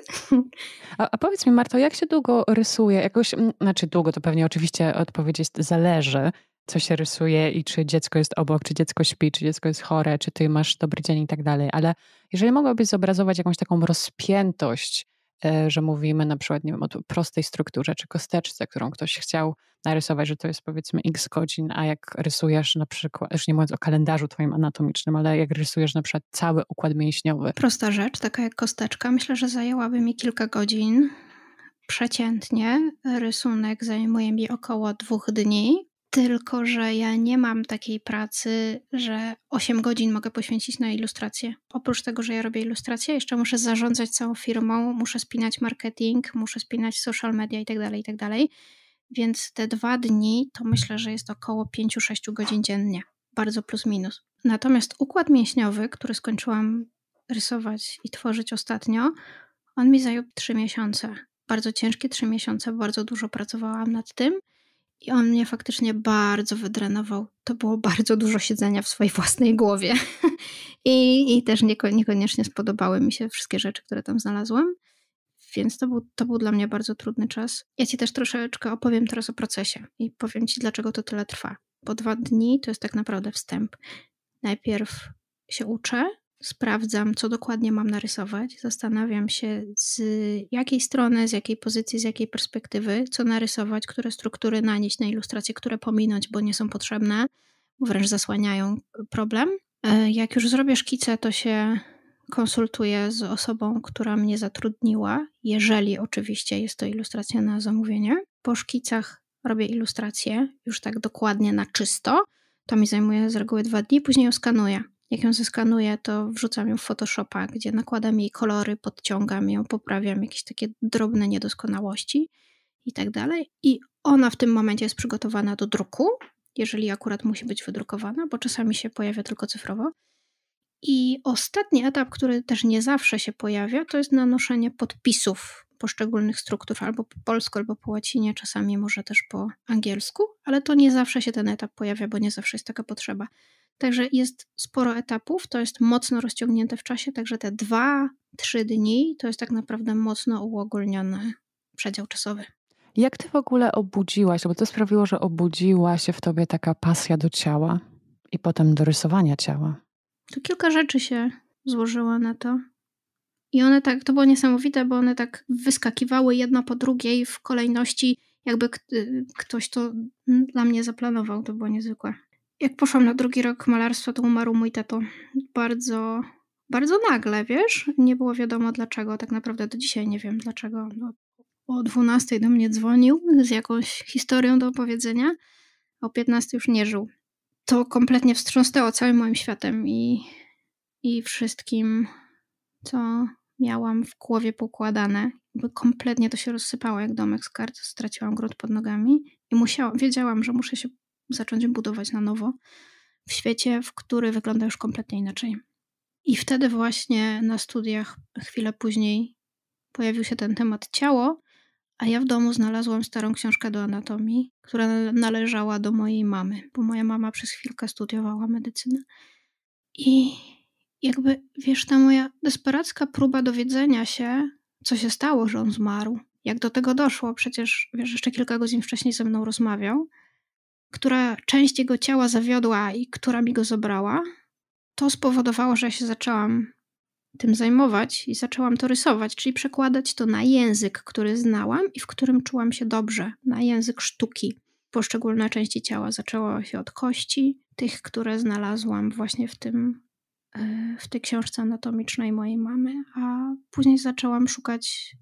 A, a, powiedz mi, Marto, jak się długo rysuje? Jakoś, mm, znaczy długo to pewnie oczywiście odpowiedź jest zależy, co się rysuje i czy dziecko jest obok, czy dziecko śpi, czy dziecko jest chore, czy ty masz dobry dzień i tak dalej. Ale jeżeli mogłabyś zobrazować jakąś taką rozpiętość, e, że mówimy na przykład nie wiem, o prostej strukturze czy kosteczce, którą ktoś chciał narysować, że to jest powiedzmy x godzin, a jak rysujesz na przykład, już nie mówiąc o kalendarzu twoim anatomicznym, ale jak rysujesz na przykład cały układ mięśniowy. Prosta rzecz, taka jak kosteczka, myślę, że zajęłaby mi kilka godzin. Przeciętnie rysunek zajmuje mi około dwóch dni, tylko, że ja nie mam takiej pracy, że 8 godzin mogę poświęcić na ilustrację. Oprócz tego, że ja robię ilustrację, jeszcze muszę zarządzać całą firmą, muszę spinać marketing, muszę spinać social media itd. Tak itd. Tak Więc te dwa dni to myślę, że jest około 5-6 godzin dziennie. Bardzo plus minus. Natomiast układ mięśniowy, który skończyłam rysować i tworzyć ostatnio, on mi zajął 3 miesiące. Bardzo ciężkie 3 miesiące, bardzo dużo pracowałam nad tym i on mnie faktycznie bardzo wydrenował. To było (laughs) bardzo dużo siedzenia w swojej własnej głowie. (laughs) I, I też nieko, niekoniecznie spodobały mi się wszystkie rzeczy, które tam znalazłam. Więc to był, to był dla mnie bardzo trudny czas. Ja Ci też troszeczkę opowiem teraz o procesie i powiem Ci, dlaczego to tyle trwa. Po dwa dni to jest tak naprawdę wstęp. Najpierw się uczę, sprawdzam, co dokładnie mam narysować, zastanawiam się z jakiej strony, z jakiej pozycji, z jakiej perspektywy, co narysować, które struktury nanieść na ilustrację, które pominąć, bo nie są potrzebne, wręcz zasłaniają e, problem. E, jak już zrobię szkicę, to się konsultuję z osobą, która mnie zatrudniła, jeżeli oczywiście jest to ilustracja na zamówienie. Po szkicach robię ilustrację już tak dokładnie na czysto. To mi zajmuje z reguły dwa dni, później ją skanuję. Jak ją zeskanuję, to wrzucam ją w Photoshopa, gdzie nakładam jej kolory, podciągam ją, poprawiam jakieś takie drobne niedoskonałości i tak dalej. I ona w tym momencie jest przygotowana do druku, jeżeli akurat musi być wydrukowana, bo czasami się pojawia tylko cyfrowo. I ostatni etap, który też nie zawsze się pojawia, to jest nanoszenie podpisów poszczególnych struktur albo po polsku, albo po łacinie, czasami może też po angielsku, ale to nie zawsze się ten etap pojawia, bo nie zawsze jest taka potrzeba. Także jest sporo etapów, to jest mocno rozciągnięte w czasie, także te dwa, trzy dni to jest tak naprawdę mocno uogólniony przedział czasowy. Jak ty w ogóle obudziłaś, bo to sprawiło, że obudziła się w tobie taka pasja do ciała i potem do rysowania ciała? Tu kilka rzeczy się złożyło na to. I one tak, to było niesamowite, bo one tak wyskakiwały jedna po drugiej w kolejności, jakby y, ktoś to dla mnie zaplanował. To było niezwykłe. Jak poszłam na drugi rok malarstwa, to umarł mój tato. Bardzo, bardzo nagle, wiesz? Nie było wiadomo dlaczego. Tak naprawdę do dzisiaj nie wiem dlaczego. No, o 12 do mnie dzwonił z jakąś historią do opowiedzenia, a o 15 już nie żył. To kompletnie wstrząsnęło całym moim światem i, i wszystkim, co miałam w głowie pokładane. Jakby kompletnie to się rozsypało jak domek z kart. Straciłam grunt pod nogami i musiałam, wiedziałam, że muszę się zacząć budować na nowo w świecie, w który wygląda już kompletnie inaczej. I wtedy właśnie na studiach, chwilę później, pojawił się ten temat ciało, a ja w domu znalazłam starą książkę do anatomii, która należała do mojej mamy, bo moja mama przez chwilkę studiowała medycynę. I jakby, wiesz, ta moja desperacka próba dowiedzenia się, co się stało, że on zmarł, jak do tego doszło, przecież, wiesz, jeszcze kilka godzin wcześniej ze mną rozmawiał, która część jego ciała zawiodła i która mi go zabrała, to spowodowało, że ja się zaczęłam tym zajmować i zaczęłam to rysować, czyli przekładać to na język, który znałam i w którym czułam się dobrze, na język sztuki. Poszczególne części ciała zaczęło się od kości, tych, które znalazłam właśnie w tym e, w tej książce anatomicznej mojej mamy, a później zaczęłam szukać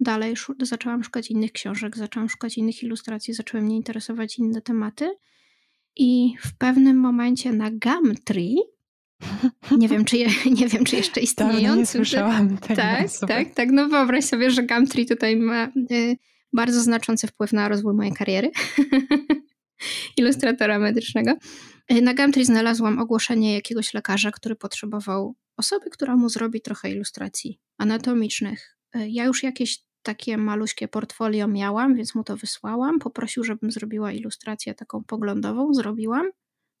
dalej zaczęłam szukać innych książek, zaczęłam szukać innych ilustracji, zaczęły mnie interesować inne tematy. I w pewnym momencie na Gumtree, nie wiem, czy, je, (laughs) nie wiem, czy jeszcze istniejący. nie słyszałam tego. Tak, tak, tak. No wyobraź sobie, że Gumtree tutaj ma y, bardzo znaczący wpływ na rozwój mojej kariery (laughs) ilustratora medycznego. Y, na Gumtree znalazłam ogłoszenie jakiegoś lekarza, który potrzebował osoby, która mu zrobi trochę ilustracji anatomicznych. Y, ja już jakieś takie maluśkie portfolio miałam, więc mu to wysłałam. Poprosił, żebym zrobiła ilustrację taką poglądową, zrobiłam.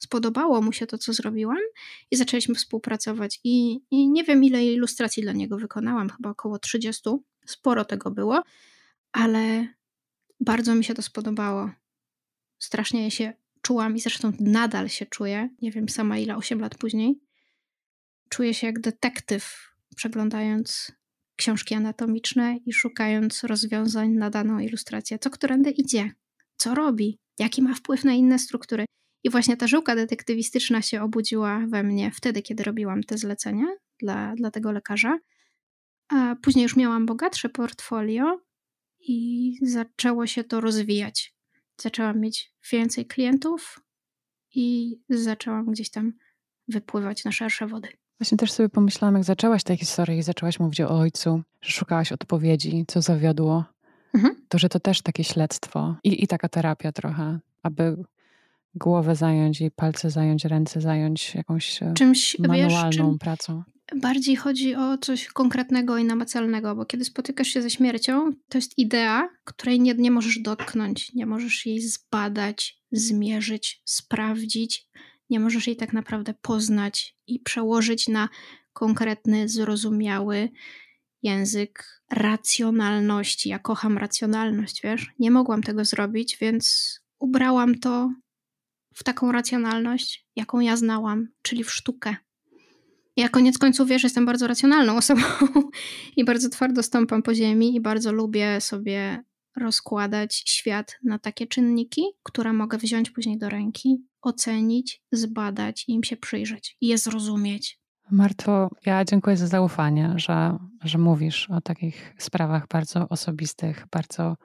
Spodobało mu się to, co zrobiłam, i zaczęliśmy współpracować. I, I, nie wiem, ile ilustracji dla niego wykonałam, chyba około 30. Sporo tego było, ale bardzo mi się to spodobało. Strasznie się czułam i zresztą nadal się czuję. Nie wiem sama, ile 8 lat później. Czuję się jak detektyw, przeglądając książki anatomiczne i szukając rozwiązań na daną ilustrację, co którędy idzie, co robi, jaki ma wpływ na inne struktury. I właśnie ta żyłka detektywistyczna się obudziła we mnie wtedy, kiedy robiłam te zlecenia dla, dla tego lekarza. A później już miałam bogatsze portfolio i zaczęło się to rozwijać. Zaczęłam mieć więcej klientów i zaczęłam gdzieś tam wypływać na szersze wody. Właśnie też sobie pomyślałam, jak zaczęłaś tę historię i zaczęłaś mówić o ojcu, że szukałaś odpowiedzi, co zawiodło, mhm. to że to też takie śledztwo i, i taka terapia trochę, aby głowę zająć i palce zająć, ręce zająć jakąś e, Czymś, manualną wiesz, czym pracą. Bardziej chodzi o coś konkretnego i namacalnego, bo kiedy spotykasz się ze śmiercią, to jest idea, której nie, nie możesz dotknąć, nie możesz jej zbadać, zmierzyć, sprawdzić nie możesz jej tak naprawdę poznać i przełożyć na konkretny, zrozumiały język racjonalności. Ja kocham racjonalność, wiesz? Nie mogłam tego zrobić, więc ubrałam to w taką racjonalność, jaką ja znałam, czyli w sztukę. Ja koniec końców wiesz, jestem bardzo racjonalną osobą (laughs) i bardzo twardo stąpam po ziemi i bardzo lubię sobie rozkładać świat na takie czynniki, które mogę wziąć później do ręki, ocenić, zbadać i im się przyjrzeć i je zrozumieć. Marto, ja dziękuję za zaufanie, że, że mówisz o takich sprawach bardzo osobistych, bardzo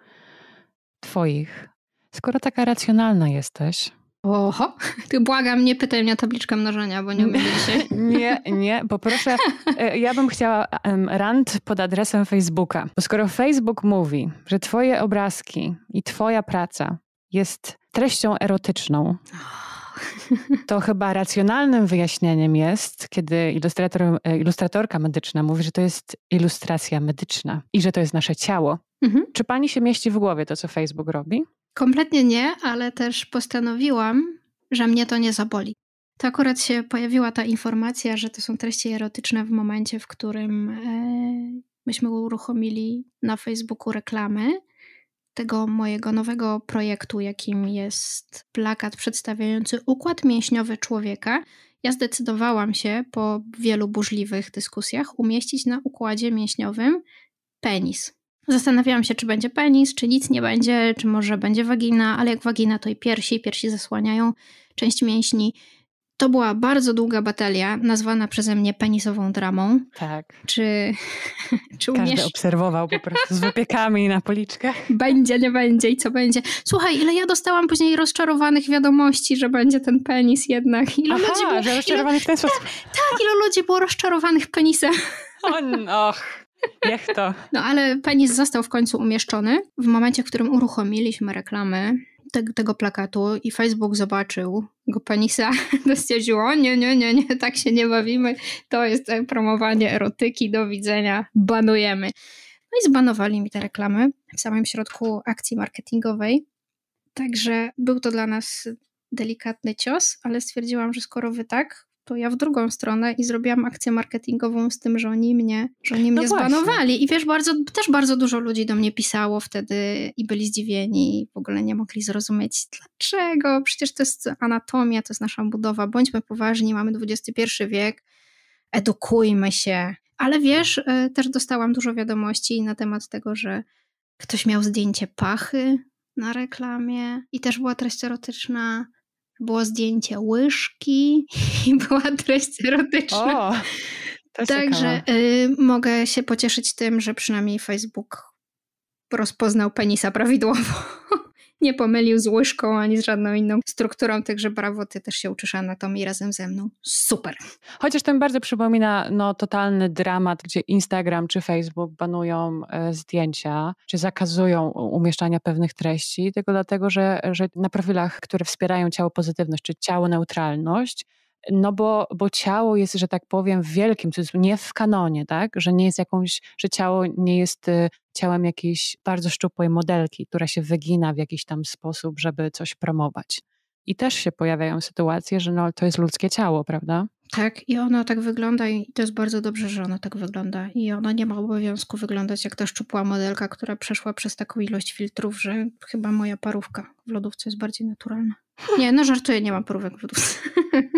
Twoich. Skoro taka racjonalna jesteś, Oho, (laughs) ty błagam, nie pytaj mnie o tabliczkę mnożenia, bo nie umiem się. (laughs) Nie, nie, poproszę. E, ja bym chciała rant pod adresem Facebooka. Bo skoro Facebook mówi, że twoje obrazki i twoja praca jest treścią erotyczną, (laughs) to chyba racjonalnym wyjaśnieniem jest, kiedy ilustrator, e, ilustratorka medyczna mówi, że to jest ilustracja medyczna i że to jest nasze ciało. Mhm. Czy pani się mieści w głowie to, co Facebook robi? Kompletnie nie, ale też postanowiłam, że mnie to nie zaboli. To akurat się pojawiła ta informacja, że to są treści erotyczne w momencie, w którym e, myśmy uruchomili na Facebooku reklamy tego mojego nowego projektu, jakim jest plakat przedstawiający układ mięśniowy człowieka. Ja zdecydowałam się po wielu burzliwych dyskusjach umieścić na układzie mięśniowym penis. Zastanawiałam się, czy będzie penis, czy nic nie będzie, czy może będzie wagina, ale jak wagina, to i piersi. Piersi zasłaniają część mięśni. To była bardzo długa batalia, nazwana przeze mnie penisową dramą. Tak. Czy, (laughs) czy umiesz... Każdy obserwował po prostu z wypiekami na policzkach. (laughs) Będzie, nie będzie i co będzie. Słuchaj, ile ja dostałam później rozczarowanych wiadomości, że będzie ten penis jednak. Ile Aha, ludzi było, że rozczarowanych ile, w ten tak, sposób. Tak, ile ludzi było rozczarowanych penisem. On, och, Niech to. No ale penis został w końcu umieszczony. W momencie, w którym uruchomiliśmy reklamy te, tego plakatu i Facebook zobaczył go penisa, (laughs) to stwierdził, o nie, nie, nie, nie, tak się nie bawimy. To jest e, promowanie erotyki, do widzenia, banujemy. No i zbanowali mi te reklamy w samym środku akcji marketingowej. Także był to dla nas delikatny cios, ale stwierdziłam, że skoro wy tak, to ja w drugą stronę i zrobiłam akcję marketingową z tym, że oni mnie, że oni no mnie no zbanowali. I wiesz, bardzo, też bardzo dużo ludzi do mnie pisało wtedy i byli zdziwieni i w ogóle nie mogli zrozumieć dlaczego. Przecież to jest anatomia, to jest nasza budowa. Bądźmy poważni, mamy XXI wiek, edukujmy się. Ale wiesz, y, też dostałam dużo wiadomości na temat tego, że ktoś miał zdjęcie pachy na reklamie i też była treść erotyczna było zdjęcie łyżki i (laughs) była treść erotyczna. O, Także y, mogę się pocieszyć tym, że przynajmniej Facebook rozpoznał penisa prawidłowo. (laughs) nie pomylił z łyżką ani z żadną inną strukturą, także brawo, ty też się uczysz anatomii razem ze mną. Super! Chociaż to mi bardzo przypomina no, totalny dramat, gdzie Instagram czy Facebook banują e, zdjęcia, czy zakazują umieszczania pewnych treści, tylko dlatego, że, że na profilach, które wspierają ciało pozytywność czy ciało neutralność, no bo, bo ciało jest, że tak powiem, w wielkim jest nie w kanonie, tak? Że nie jest jakąś, że ciało nie jest y, ciałem jakiejś bardzo szczupłej modelki, która się wygina w jakiś tam sposób, żeby coś promować. I też się pojawiają sytuacje, że no, to jest ludzkie ciało, prawda? Tak, i ono tak wygląda, i to jest bardzo dobrze, że ono tak wygląda. I ono nie ma obowiązku wyglądać jak ta szczupła modelka, która przeszła przez taką ilość filtrów, że chyba moja parówka w lodówce jest bardziej naturalna. Nie, no żartuję, nie mam parówek w lodówce. (laughs)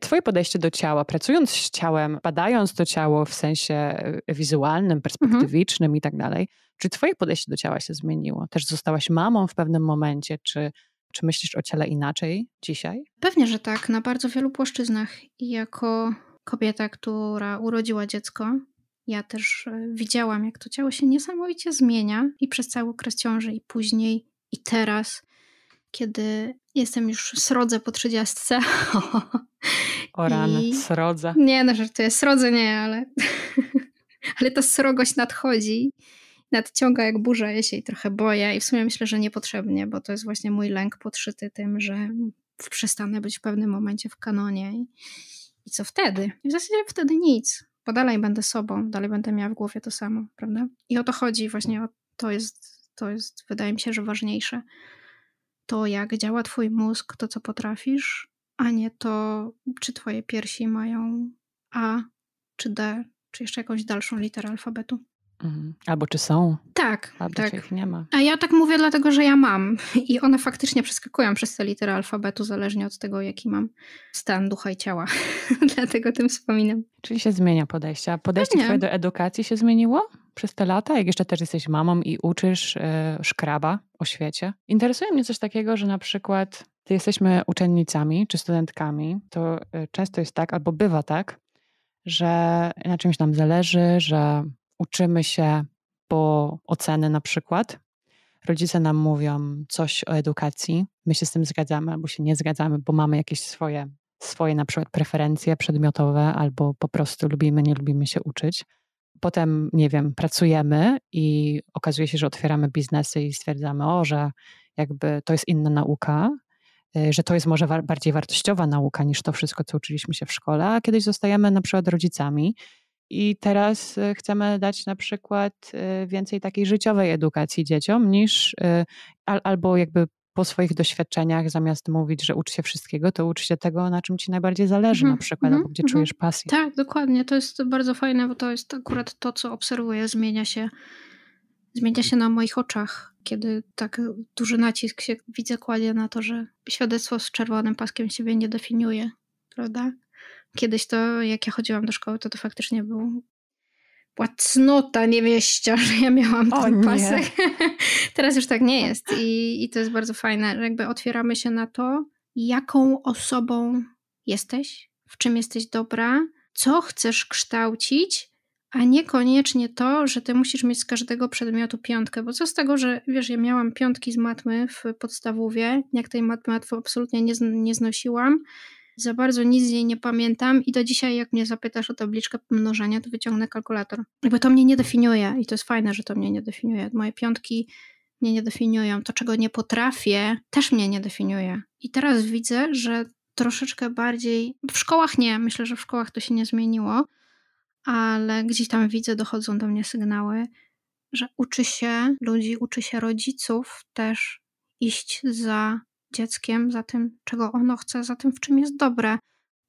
Twoje podejście do ciała, pracując z ciałem, badając to ciało w sensie e, wizualnym, mhm. perspektywicznym mhm. i tak dalej, czy Twoje podejście do ciała się zmieniło? Też zostałaś mamą w pewnym momencie, czy czy myślisz o ciele inaczej dzisiaj? Pewnie, że tak, na bardzo wielu płaszczyznach. I jako kobieta, która urodziła dziecko, ja też e, widziałam, jak to ciało się niesamowicie zmienia i przez cały okres ciąży, i później, i teraz kiedy jestem już srodze po trzydziestce. (laughs) O rany, I... srodze. Nie, no żartuję, srodze nie, ale... (laughs) ale ta srogość nadchodzi, nadciąga jak burza, ja się jej trochę boję i w sumie myślę, że niepotrzebnie, bo to jest właśnie mój lęk podszyty tym, że przestanę być w pewnym momencie w kanonie i, i co wtedy? I w zasadzie wtedy nic, bo dalej będę sobą, dalej będę miała w głowie to samo, prawda? I o to chodzi właśnie, o to jest, to jest wydaje mi się, że ważniejsze to, jak działa Twój mózg, to co potrafisz, a nie to, czy Twoje piersi mają A czy D, czy jeszcze jakąś dalszą literę alfabetu. Mhm. Albo czy są. Tak, albo tak. Czy ich nie ma. A ja tak mówię, dlatego że ja mam. (laughs) I one faktycznie przeskakują przez te litery alfabetu, zależnie od tego, jaki mam stan ducha i ciała. (laughs) dlatego tym wspominam. Czyli się zmienia podejście. A podejście Pewnie. twoje do edukacji się zmieniło przez te lata? Jak jeszcze też jesteś mamą i uczysz yy, szkraba o świecie? Interesuje mnie coś takiego, że na przykład gdy jesteśmy uczennicami czy studentkami, to e, często jest tak, albo bywa tak, że na czymś nam zależy, że uczymy się po oceny na przykład. Rodzice nam mówią coś o edukacji, my się z tym zgadzamy albo się nie zgadzamy, bo mamy jakieś swoje, swoje na przykład preferencje przedmiotowe, albo po prostu lubimy, nie lubimy się uczyć. Potem, nie wiem, pracujemy i okazuje się, że otwieramy biznesy i stwierdzamy, o, że jakby to jest inna nauka, y, że to jest może bardziej wartościowa nauka niż to wszystko, co uczyliśmy się w szkole, a kiedyś zostajemy na przykład rodzicami i teraz e, chcemy dać na przykład e, więcej takiej życiowej edukacji dzieciom niż e, albo jakby po swoich doświadczeniach, zamiast mówić, że ucz się wszystkiego, to ucz się tego, na czym ci najbardziej zależy, mm -hmm. na przykład, mm -hmm. gdzie mhm. czujesz pasję. Tak, dokładnie. To jest bardzo fajne, bo to jest akurat to, co obserwuję, zmienia się, zmienia się na moich oczach, kiedy tak duży nacisk się widzę kładzie na to, że świadectwo z czerwonym paskiem siebie nie definiuje, prawda? Kiedyś to, jak ja chodziłam do szkoły, to to faktycznie był płacnota niewieścia, (laughs) że ja miałam o, ten pasek. (laughs) Teraz już tak nie jest I, i to jest bardzo fajne, że jakby otwieramy się na to, jaką osobą jesteś, w czym jesteś dobra, co chcesz kształcić, a niekoniecznie to, że ty musisz mieć z każdego przedmiotu piątkę, bo co z tego, że wiesz, ja miałam piątki z matmy w podstawówie, jak tej matmy absolutnie nie, nie znosiłam, za bardzo nic z niej nie pamiętam i do dzisiaj, jak mnie zapytasz o tabliczkę pomnożenia to wyciągnę kalkulator. Jakby to mnie nie definiuje i to jest fajne, że to mnie nie definiuje. Moje piątki mnie nie definiują. To, czego nie potrafię, też mnie nie definiuje. I teraz widzę, że troszeczkę bardziej. W szkołach nie, myślę, że w szkołach to się nie zmieniło, ale gdzieś tam widzę, dochodzą do mnie sygnały, że uczy się ludzi, uczy się rodziców też iść za dzieckiem, za tym, czego ono chce, za tym, w czym jest dobre.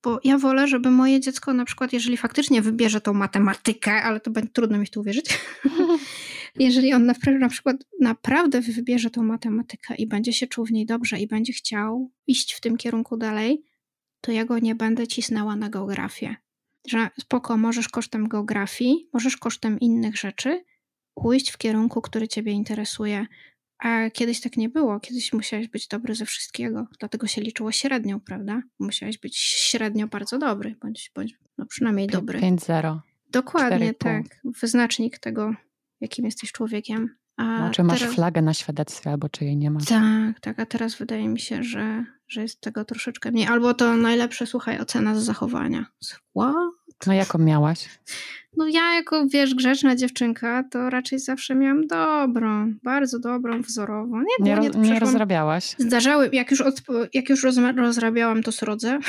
Bo ja wolę, żeby moje dziecko, na przykład, jeżeli faktycznie wybierze tą matematykę, ale to będzie trudno mi w to uwierzyć, (laughs) jeżeli on na, na przykład naprawdę wybierze tą matematykę i będzie się czuł w niej dobrze i będzie chciał iść w tym kierunku dalej, to ja go nie będę cisnęła na geografię. Że spoko, możesz kosztem geografii, możesz kosztem innych rzeczy, pójść w kierunku, który Ciebie interesuje, a kiedyś tak nie było. Kiedyś musiałeś być dobry ze wszystkiego. Dlatego się liczyło średnią, prawda? Musiałeś być średnio bardzo dobry, bądź, bądź no przynajmniej dobry. 5-0. Dokładnie tak. Wyznacznik tego, jakim jesteś człowiekiem. A no, czy masz teraz... flagę na świadectwie, albo czy jej nie masz? Tak, tak. A teraz wydaje mi się, że że jest tego troszeczkę mniej. Albo to najlepsze, słuchaj, ocena z zachowania. What? No jaką miałaś? No ja jako, wiesz, grzeczna dziewczynka, to raczej zawsze miałam dobrą, bardzo dobrą, wzorową. Nie, nie, roz, nie, rozrabiałaś? Zdarzały, jak już, od, jak już roz, rozrabiałam, to srodzę.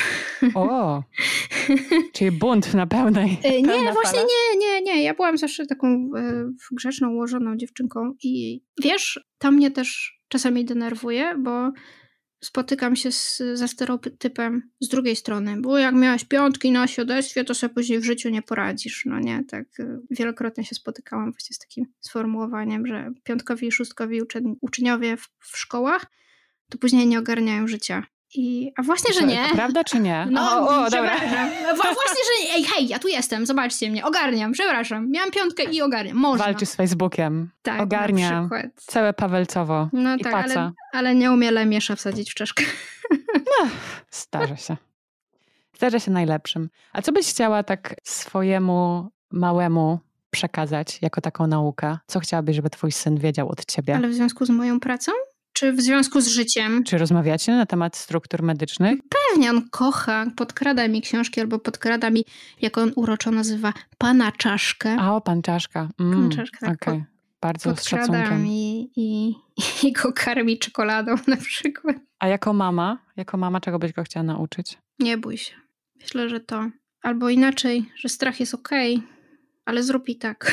O, (laughs) czyli bunt na pełnej. E, nie, pełna właśnie fala. nie, nie, nie. Ja byłam zawsze taką e, grzeczną, ułożoną dziewczynką i wiesz, to mnie też czasami denerwuje, bo spotykam się z, ze stereotypem z drugiej strony, bo jak miałaś piątki na świadectwie, to sobie później w życiu nie poradzisz, no nie, tak y, wielokrotnie się spotykałam właśnie z takim sformułowaniem, że piątkowi i szóstkowi uczeń uczniowie w, w szkołach to później nie ogarniają życia. I, a właśnie, że nie. Prawda czy nie? No, o, o dobra. No, właśnie, że nie. Ej, hej, ja tu jestem, zobaczcie mnie, ogarniam, przepraszam. Miałam piątkę i ogarniam. Można. Walczy z Facebookiem. Tak, Ogarnia całe Pawelcowo No tak, ale, ale nie umie lemiesza wsadzić w czaszkę. (laughs) No, starze się. Zdarza się najlepszym. A co byś chciała tak swojemu małemu przekazać jako taką naukę? Co chciałabyś, żeby twój syn wiedział od ciebie? Ale w związku z moją pracą? czy w związku z życiem. Czy rozmawiacie na temat struktur medycznych? Pewnie, on kocha. Podkrada mi książki albo podkrada mi, jak on uroczo nazywa, pana czaszkę. A, o, pan czaszka. Mm, pan czaszka, tak. Okay. Bardzo z szacunkiem. I, i, i go karmi czekoladą (laughs) na przykład. A jako mama, jako mama czego byś go chciała nauczyć? Nie bój się. Myślę, że to. Albo inaczej, że strach jest okej, okay, ale zrób i tak.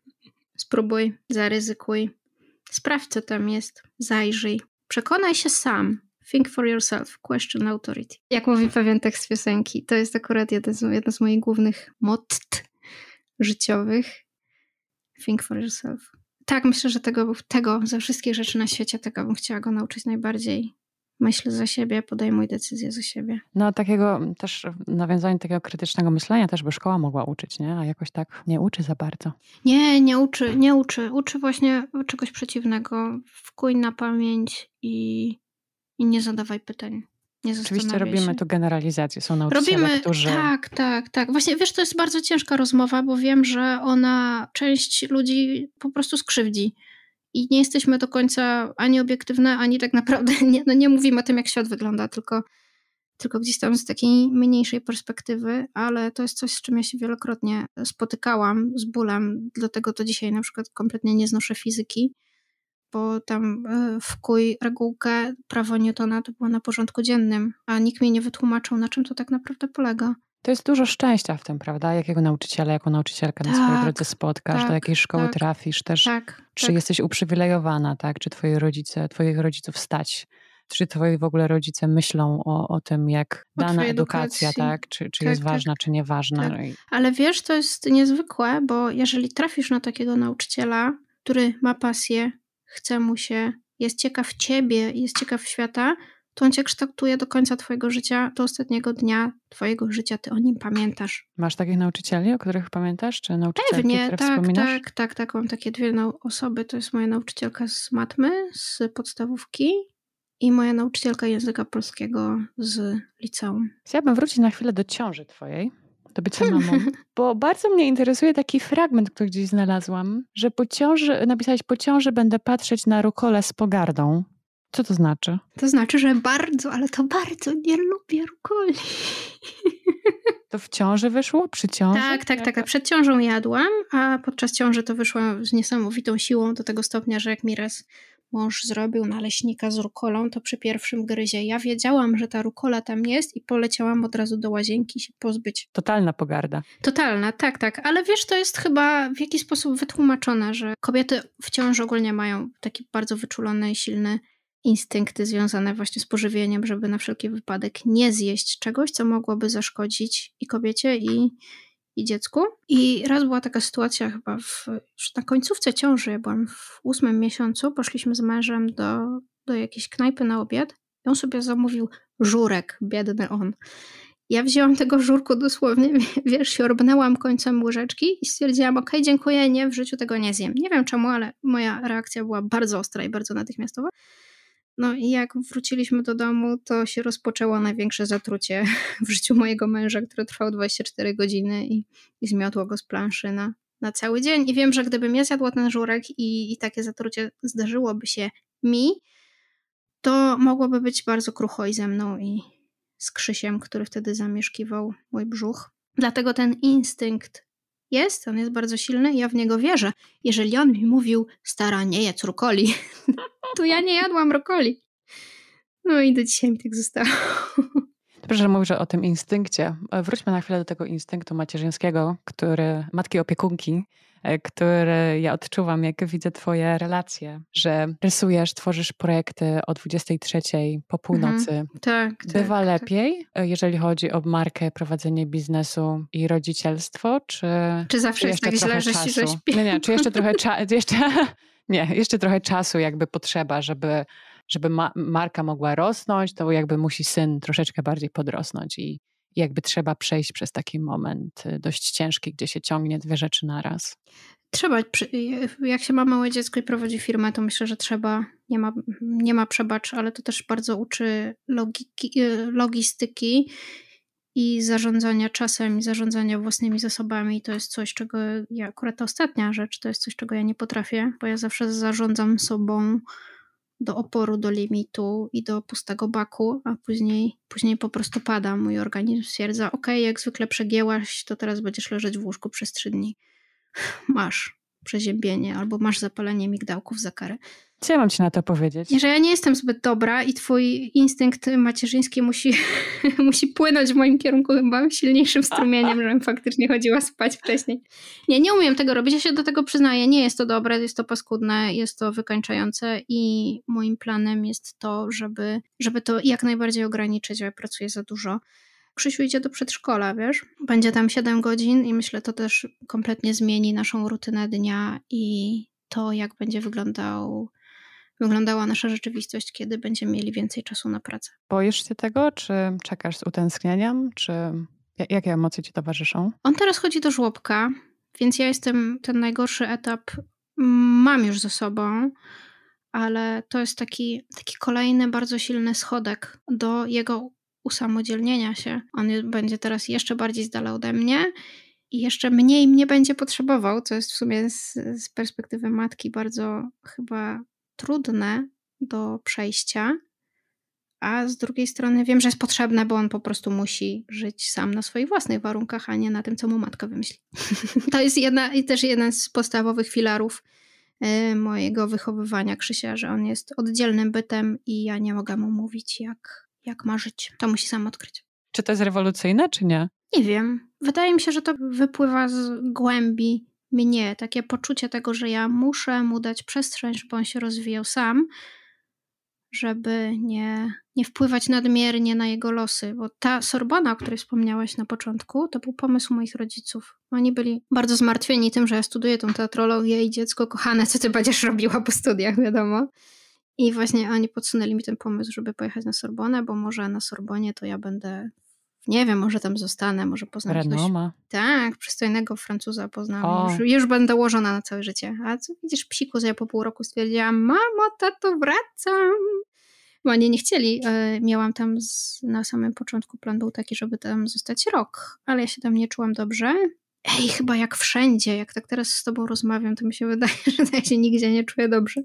(laughs) Spróbuj, zaryzykuj Sprawdź, co tam jest, zajrzyj. Przekonaj się sam. Think for yourself, question authority. Jak mówi pewien tekst piosenki, to jest akurat jeden z, jedno z moich głównych mott życiowych. Think for yourself. Tak, myślę, że tego, tego ze wszystkich rzeczy na świecie, tego bym chciała go nauczyć najbardziej myśl za siebie, podejmuj decyzje za siebie. No takiego też nawiązanie takiego krytycznego myślenia też by szkoła mogła uczyć, nie? A jakoś tak nie uczy za bardzo. Nie, nie uczy, nie uczy. Uczy właśnie czegoś przeciwnego. Wkuj na pamięć i, i nie zadawaj pytań. Nie Oczywiście robimy tu generalizację, są nauczyciele, robimy, którzy... Tak, tak, tak. Właśnie, wiesz, to jest bardzo ciężka rozmowa, bo wiem, że ona część ludzi po prostu skrzywdzi i nie jesteśmy do końca ani obiektywne, ani tak naprawdę (laughs) nie, no nie mówimy o tym, jak świat wygląda, tylko, tylko gdzieś tam z takiej mniejszej perspektywy, ale to jest coś, z czym ja się wielokrotnie spotykałam z bólem, dlatego to dzisiaj na przykład kompletnie nie znoszę fizyki, bo tam e, w kuj regułkę prawo Newtona to było na porządku dziennym, a nikt mi nie wytłumaczył, na czym to tak naprawdę polega. To jest dużo szczęścia w tym, prawda? Jakiego nauczyciela, jaką nauczycielkę tak, na swojej tak, drodze spotkasz, tak, do jakiej szkoły tak, trafisz, też tak, czy tak. jesteś uprzywilejowana, tak? Czy twoi rodzice, twoich rodziców stać? Czy twoi w ogóle rodzice myślą o, o tym, jak o dana edukacja, tak? Czy, czy jest ważna, czy nieważna? Tak. Ale wiesz, to jest niezwykłe, bo jeżeli trafisz na takiego nauczyciela, który ma pasję, chce mu się, jest ciekaw ciebie, jest ciekaw świata, to on cię kształtuje do końca twojego życia, do ostatniego dnia twojego życia, ty o nim pamiętasz. Masz takich nauczycieli, o których pamiętasz, czy nauczycielki, Pewnie, które tak, wspominasz? tak, tak, tak, mam takie dwie osoby, to jest moja nauczycielka z matmy, z podstawówki i moja nauczycielka języka polskiego z liceum. Chciałabym wrócić na chwilę do ciąży twojej do bycia hmm. mamą. (laughs) Bo bardzo mnie interesuje taki fragment, który gdzieś znalazłam, że po ciąży, napisałeś po ciąży będę patrzeć na rukole z pogardą. Co to znaczy? To znaczy, że bardzo, ale to bardzo nie lubię rukoli. (laughs) To w ciąży wyszło? Przy ciąży? Tak, tak, tak, tak. Przed ciążą jadłam, a podczas ciąży to wyszłam z niesamowitą siłą do tego stopnia, że jak mi raz mąż zrobił naleśnika z rukolą, to przy pierwszym gryzie ja wiedziałam, że ta rukola tam jest i poleciałam od razu do łazienki się pozbyć. Totalna pogarda. Totalna, tak, tak. Ale wiesz, to jest chyba w jakiś sposób wytłumaczone, że kobiety w ciąży ogólnie mają taki bardzo wyczulony i silny instynkty związane właśnie z pożywieniem, żeby na wszelki wypadek nie zjeść czegoś, co mogłoby zaszkodzić i kobiecie, i, i dziecku. I raz była taka sytuacja chyba w, już na końcówce ciąży, ja byłam w ósmym miesiącu, poszliśmy z mężem do, do jakiejś knajpy na obiad i on sobie zamówił żurek, biedny on. Ja wzięłam tego żurku dosłownie, (laughs) wiesz, orbnęłam końcem łyżeczki i stwierdziłam, ok, dziękuję, nie, w życiu tego nie zjem. Nie wiem czemu, ale moja reakcja była bardzo ostra i bardzo natychmiastowa. No i jak wróciliśmy do domu, to się rozpoczęło największe zatrucie (laughs) w życiu mojego męża, które trwało 24 godziny i, i zmiotło go z planszy na, na cały dzień. I wiem, że gdybym ja zjadła ten żurek i, i takie zatrucie zdarzyłoby się mi, to mogłoby być bardzo krucho i ze mną i z Krzysiem, który wtedy zamieszkiwał mój brzuch. Dlatego ten instynkt jest, on jest bardzo silny, ja w niego wierzę. Jeżeli on mi mówił, stara, nie jedz rukoli, (laughs) to ja nie jadłam rukoli. No i do dzisiaj mi tak zostało. Dobrze, że mówisz o tym instynkcie. Wróćmy na chwilę do tego instynktu macierzyńskiego, który matki opiekunki E, który ja odczuwam, jak widzę Twoje relacje, że rysujesz, tworzysz projekty o 23 po mhm. północy. Mhm. Tak, Bywa tak, lepiej, tak. jeżeli chodzi o markę, prowadzenie biznesu i rodzicielstwo? Czy, czy zawsze jest tak źle, że się śpi? Nie, nie, czy jeszcze trochę czasu, (laughs) jeszcze, (laughs) nie, jeszcze trochę czasu jakby potrzeba, żeby żeby ma marka mogła rosnąć, to jakby musi syn troszeczkę bardziej podrosnąć i jakby trzeba przejść przez taki moment y, dość ciężki, gdzie się ciągnie dwie rzeczy naraz? Trzeba. Y, jak się ma małe dziecko i prowadzi firmę, to myślę, że trzeba. Nie ma, nie ma przebacz, ale to też bardzo uczy logiki, y, logistyki i zarządzania czasem, i zarządzania własnymi zasobami. To jest coś, czego ja, akurat ta ostatnia rzecz, to jest coś, czego ja nie potrafię, bo ja zawsze zarządzam sobą do oporu, do limitu i do pustego baku, a później, później po prostu pada. Mój organizm stwierdza, ok, jak zwykle przegięłaś, to teraz będziesz leżeć w łóżku przez trzy dni. Masz przeziębienie albo masz zapalenie migdałków za karę. Co ja mam ci na to powiedzieć? Że ja nie jestem zbyt dobra i twój instynkt macierzyński musi, (laughs) musi płynąć w moim kierunku chyba silniejszym strumieniem, żebym faktycznie chodziła spać wcześniej. Nie, nie umiem tego robić, ja się do tego przyznaję. Nie jest to dobre, jest to paskudne, jest to wykańczające i moim planem jest to, żeby, żeby to jak najbardziej ograniczyć, bo ja pracuję za dużo. Krzysiu idzie do przedszkola, wiesz? Będzie tam 7 godzin i myślę, to też kompletnie zmieni naszą rutynę dnia i to, jak będzie wyglądał wyglądała nasza rzeczywistość, kiedy będziemy mieli więcej czasu na pracę. Boisz się tego, czy czekasz z utęsknieniem, czy jakie emocje ci towarzyszą? On teraz chodzi do żłobka, więc ja jestem ten najgorszy etap mam już ze sobą, ale to jest taki, taki kolejny bardzo silny schodek do jego usamodzielnienia się. On będzie teraz jeszcze bardziej z dala ode mnie i jeszcze mniej mnie będzie potrzebował, co jest w sumie z, z perspektywy matki bardzo chyba trudne do przejścia, a z drugiej strony wiem, że jest potrzebne, bo on po prostu musi żyć sam na swoich własnych warunkach, a nie na tym, co mu matka wymyśli. (laughs) to jest jedna, i też jeden z podstawowych filarów y, mojego wychowywania Krzysia, że on jest oddzielnym bytem i ja nie mogę mu mówić, jak, jak ma żyć. To musi sam odkryć. Czy to jest rewolucyjne, czy nie? Nie wiem. Wydaje mi się, że to wypływa z głębi mnie, takie poczucie tego, że ja muszę mu dać przestrzeń, żeby on się rozwijał sam, żeby nie, nie wpływać nadmiernie na jego losy. Bo ta Sorbona, o której wspomniałaś na początku, to był pomysł moich rodziców. Oni byli bardzo zmartwieni tym, że ja studiuję tą teatrologię i dziecko kochane, co ty będziesz robiła po studiach, wiadomo. I właśnie oni podsunęli mi ten pomysł, żeby pojechać na Sorbonę, bo może na Sorbonie to ja będę nie wiem, może tam zostanę, może poznam Renoma. Jakiegoś, tak, przystojnego Francuza poznam. Już, już będę łożona na całe życie. A co widzisz, psiku, że ja po pół roku stwierdziłam, mamo, tato, wracam. Bo nie, nie chcieli. E, miałam tam z, na samym początku plan był taki, żeby tam zostać rok, ale ja się tam nie czułam dobrze. Ej, chyba jak wszędzie, jak tak teraz z tobą rozmawiam, to mi się (laughs) wydaje, że ja tak się nigdzie nie czuję dobrze.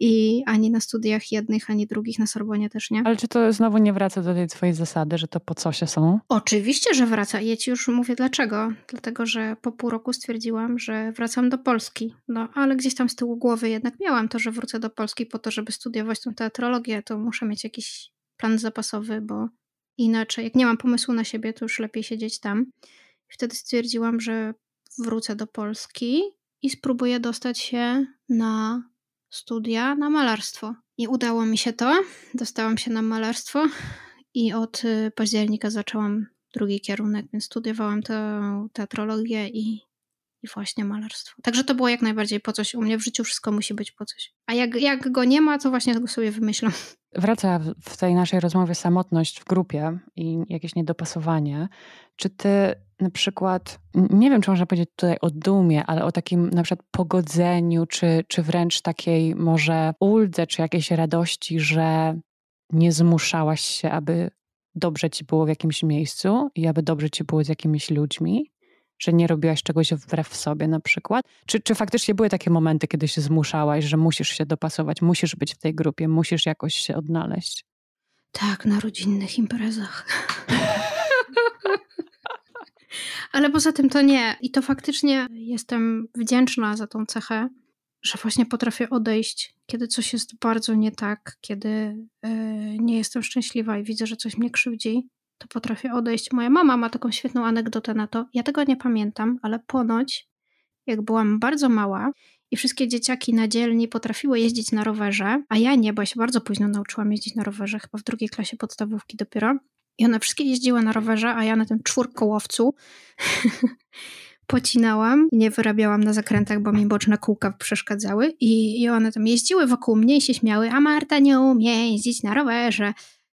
I ani na studiach jednych, ani drugich na Sorbonie też nie. Ale czy to znowu nie wraca do tej twojej zasady, że to po co się są? Oczywiście, że wraca. Ja ci już mówię dlaczego. Dlatego, że po pół roku stwierdziłam, że wracam do Polski. No, ale gdzieś tam z tyłu głowy jednak miałam to, że wrócę do Polski po to, żeby studiować tą teatrologię, to muszę mieć jakiś plan zapasowy, bo inaczej, jak nie mam pomysłu na siebie, to już lepiej siedzieć tam. Wtedy stwierdziłam, że wrócę do Polski i spróbuję dostać się na studia na malarstwo. I udało mi się to. Dostałam się na malarstwo i od y, października zaczęłam drugi kierunek, więc studiowałam tę teatrologię i i właśnie malarstwo. Także to było jak najbardziej po coś. U mnie w życiu wszystko musi być po coś. A jak, jak go nie ma, to właśnie go sobie wymyślam. (laughs) Wraca w tej naszej rozmowie samotność w grupie i jakieś niedopasowanie. Czy ty na przykład, nie wiem, czy można powiedzieć tutaj o dumie, ale o takim na przykład pogodzeniu, czy, czy wręcz takiej może uldze, czy jakiejś radości, że nie zmuszałaś się, aby dobrze ci było w jakimś miejscu i aby dobrze ci było z jakimiś ludźmi? Czy nie robiłaś czegoś wbrew sobie na przykład? Czy, czy faktycznie były takie momenty, kiedy się zmuszałaś, że musisz się dopasować, musisz być w tej grupie, musisz jakoś się odnaleźć? Tak, na rodzinnych imprezach. Ale poza tym to nie. I to faktycznie jestem wdzięczna za tą cechę, że właśnie potrafię odejść, kiedy coś jest bardzo nie tak, kiedy yy, nie jestem szczęśliwa i widzę, że coś mnie krzywdzi to potrafię odejść. Moja mama ma taką świetną anegdotę na to. Ja tego nie pamiętam, ale ponoć, jak byłam bardzo mała i wszystkie dzieciaki na dzielni potrafiły jeździć na rowerze, a ja nie, bo ja się bardzo późno nauczyłam jeździć na rowerze, chyba w drugiej klasie podstawówki dopiero. I one wszystkie jeździły na rowerze, a ja na tym czwórkołowcu (laughs) pocinałam i nie wyrabiałam na zakrętach, bo mi boczne kółka przeszkadzały. I, I one tam jeździły wokół mnie i się śmiały, a Marta nie umie jeździć na rowerze.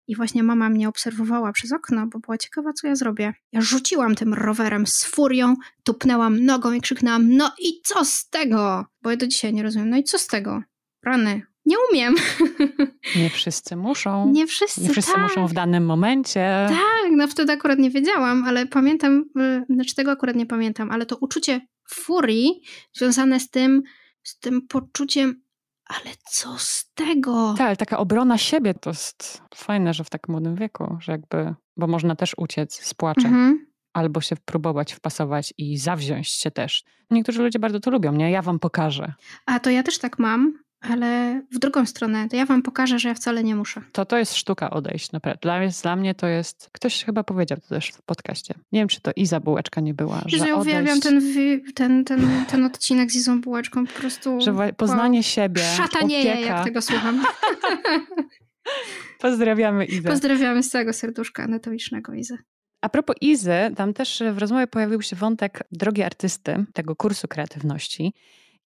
I właśnie mama mnie obserwowała przez okno, bo była ciekawa, co ja zrobię. Ja rzuciłam tym rowerem z furią, tupnęłam nogą i krzyknęłam: No i co z tego? Bo ja do dzisiaj nie rozumiem. No i co z tego? Rany, nie umiem. (laughs) Nie wszyscy muszą. Nie wszyscy, nie wszyscy tak. muszą w tak. danym momencie. Tak, no wtedy akurat nie wiedziałam, ale pamiętam, y, znaczy tego akurat nie pamiętam, ale to uczucie furii związane z tym, z tym poczuciem ale co z tego? Tak, ale taka obrona siebie to jest fajne, że w tak młodym wieku, że jakby, bo można też uciec z płaczem. Mhm. Albo się próbować wpasować i zawziąć się też. Niektórzy ludzie bardzo to lubią, nie? Ja wam pokażę. A to ja też tak mam, ale w drugą stronę, to ja wam pokażę, że ja wcale nie muszę. To to jest sztuka odejść, naprawdę. Dla, dla mnie to jest, ktoś chyba powiedział to też w podcaście. Nie wiem, czy to Iza Bułeczka nie była. Że, że ja uwielbiam ten, ten, ten, ten odcinek z Izą Bułeczką, po prostu... Że poznanie wow. siebie, Szatanieje, opieka. jak tego słucham. (laughs) Pozdrawiamy Izę. Pozdrawiamy z całego serduszka anatomicznego Izę. A propos Izy, tam też w rozmowie pojawił się wątek drogi artysty, tego kursu kreatywności.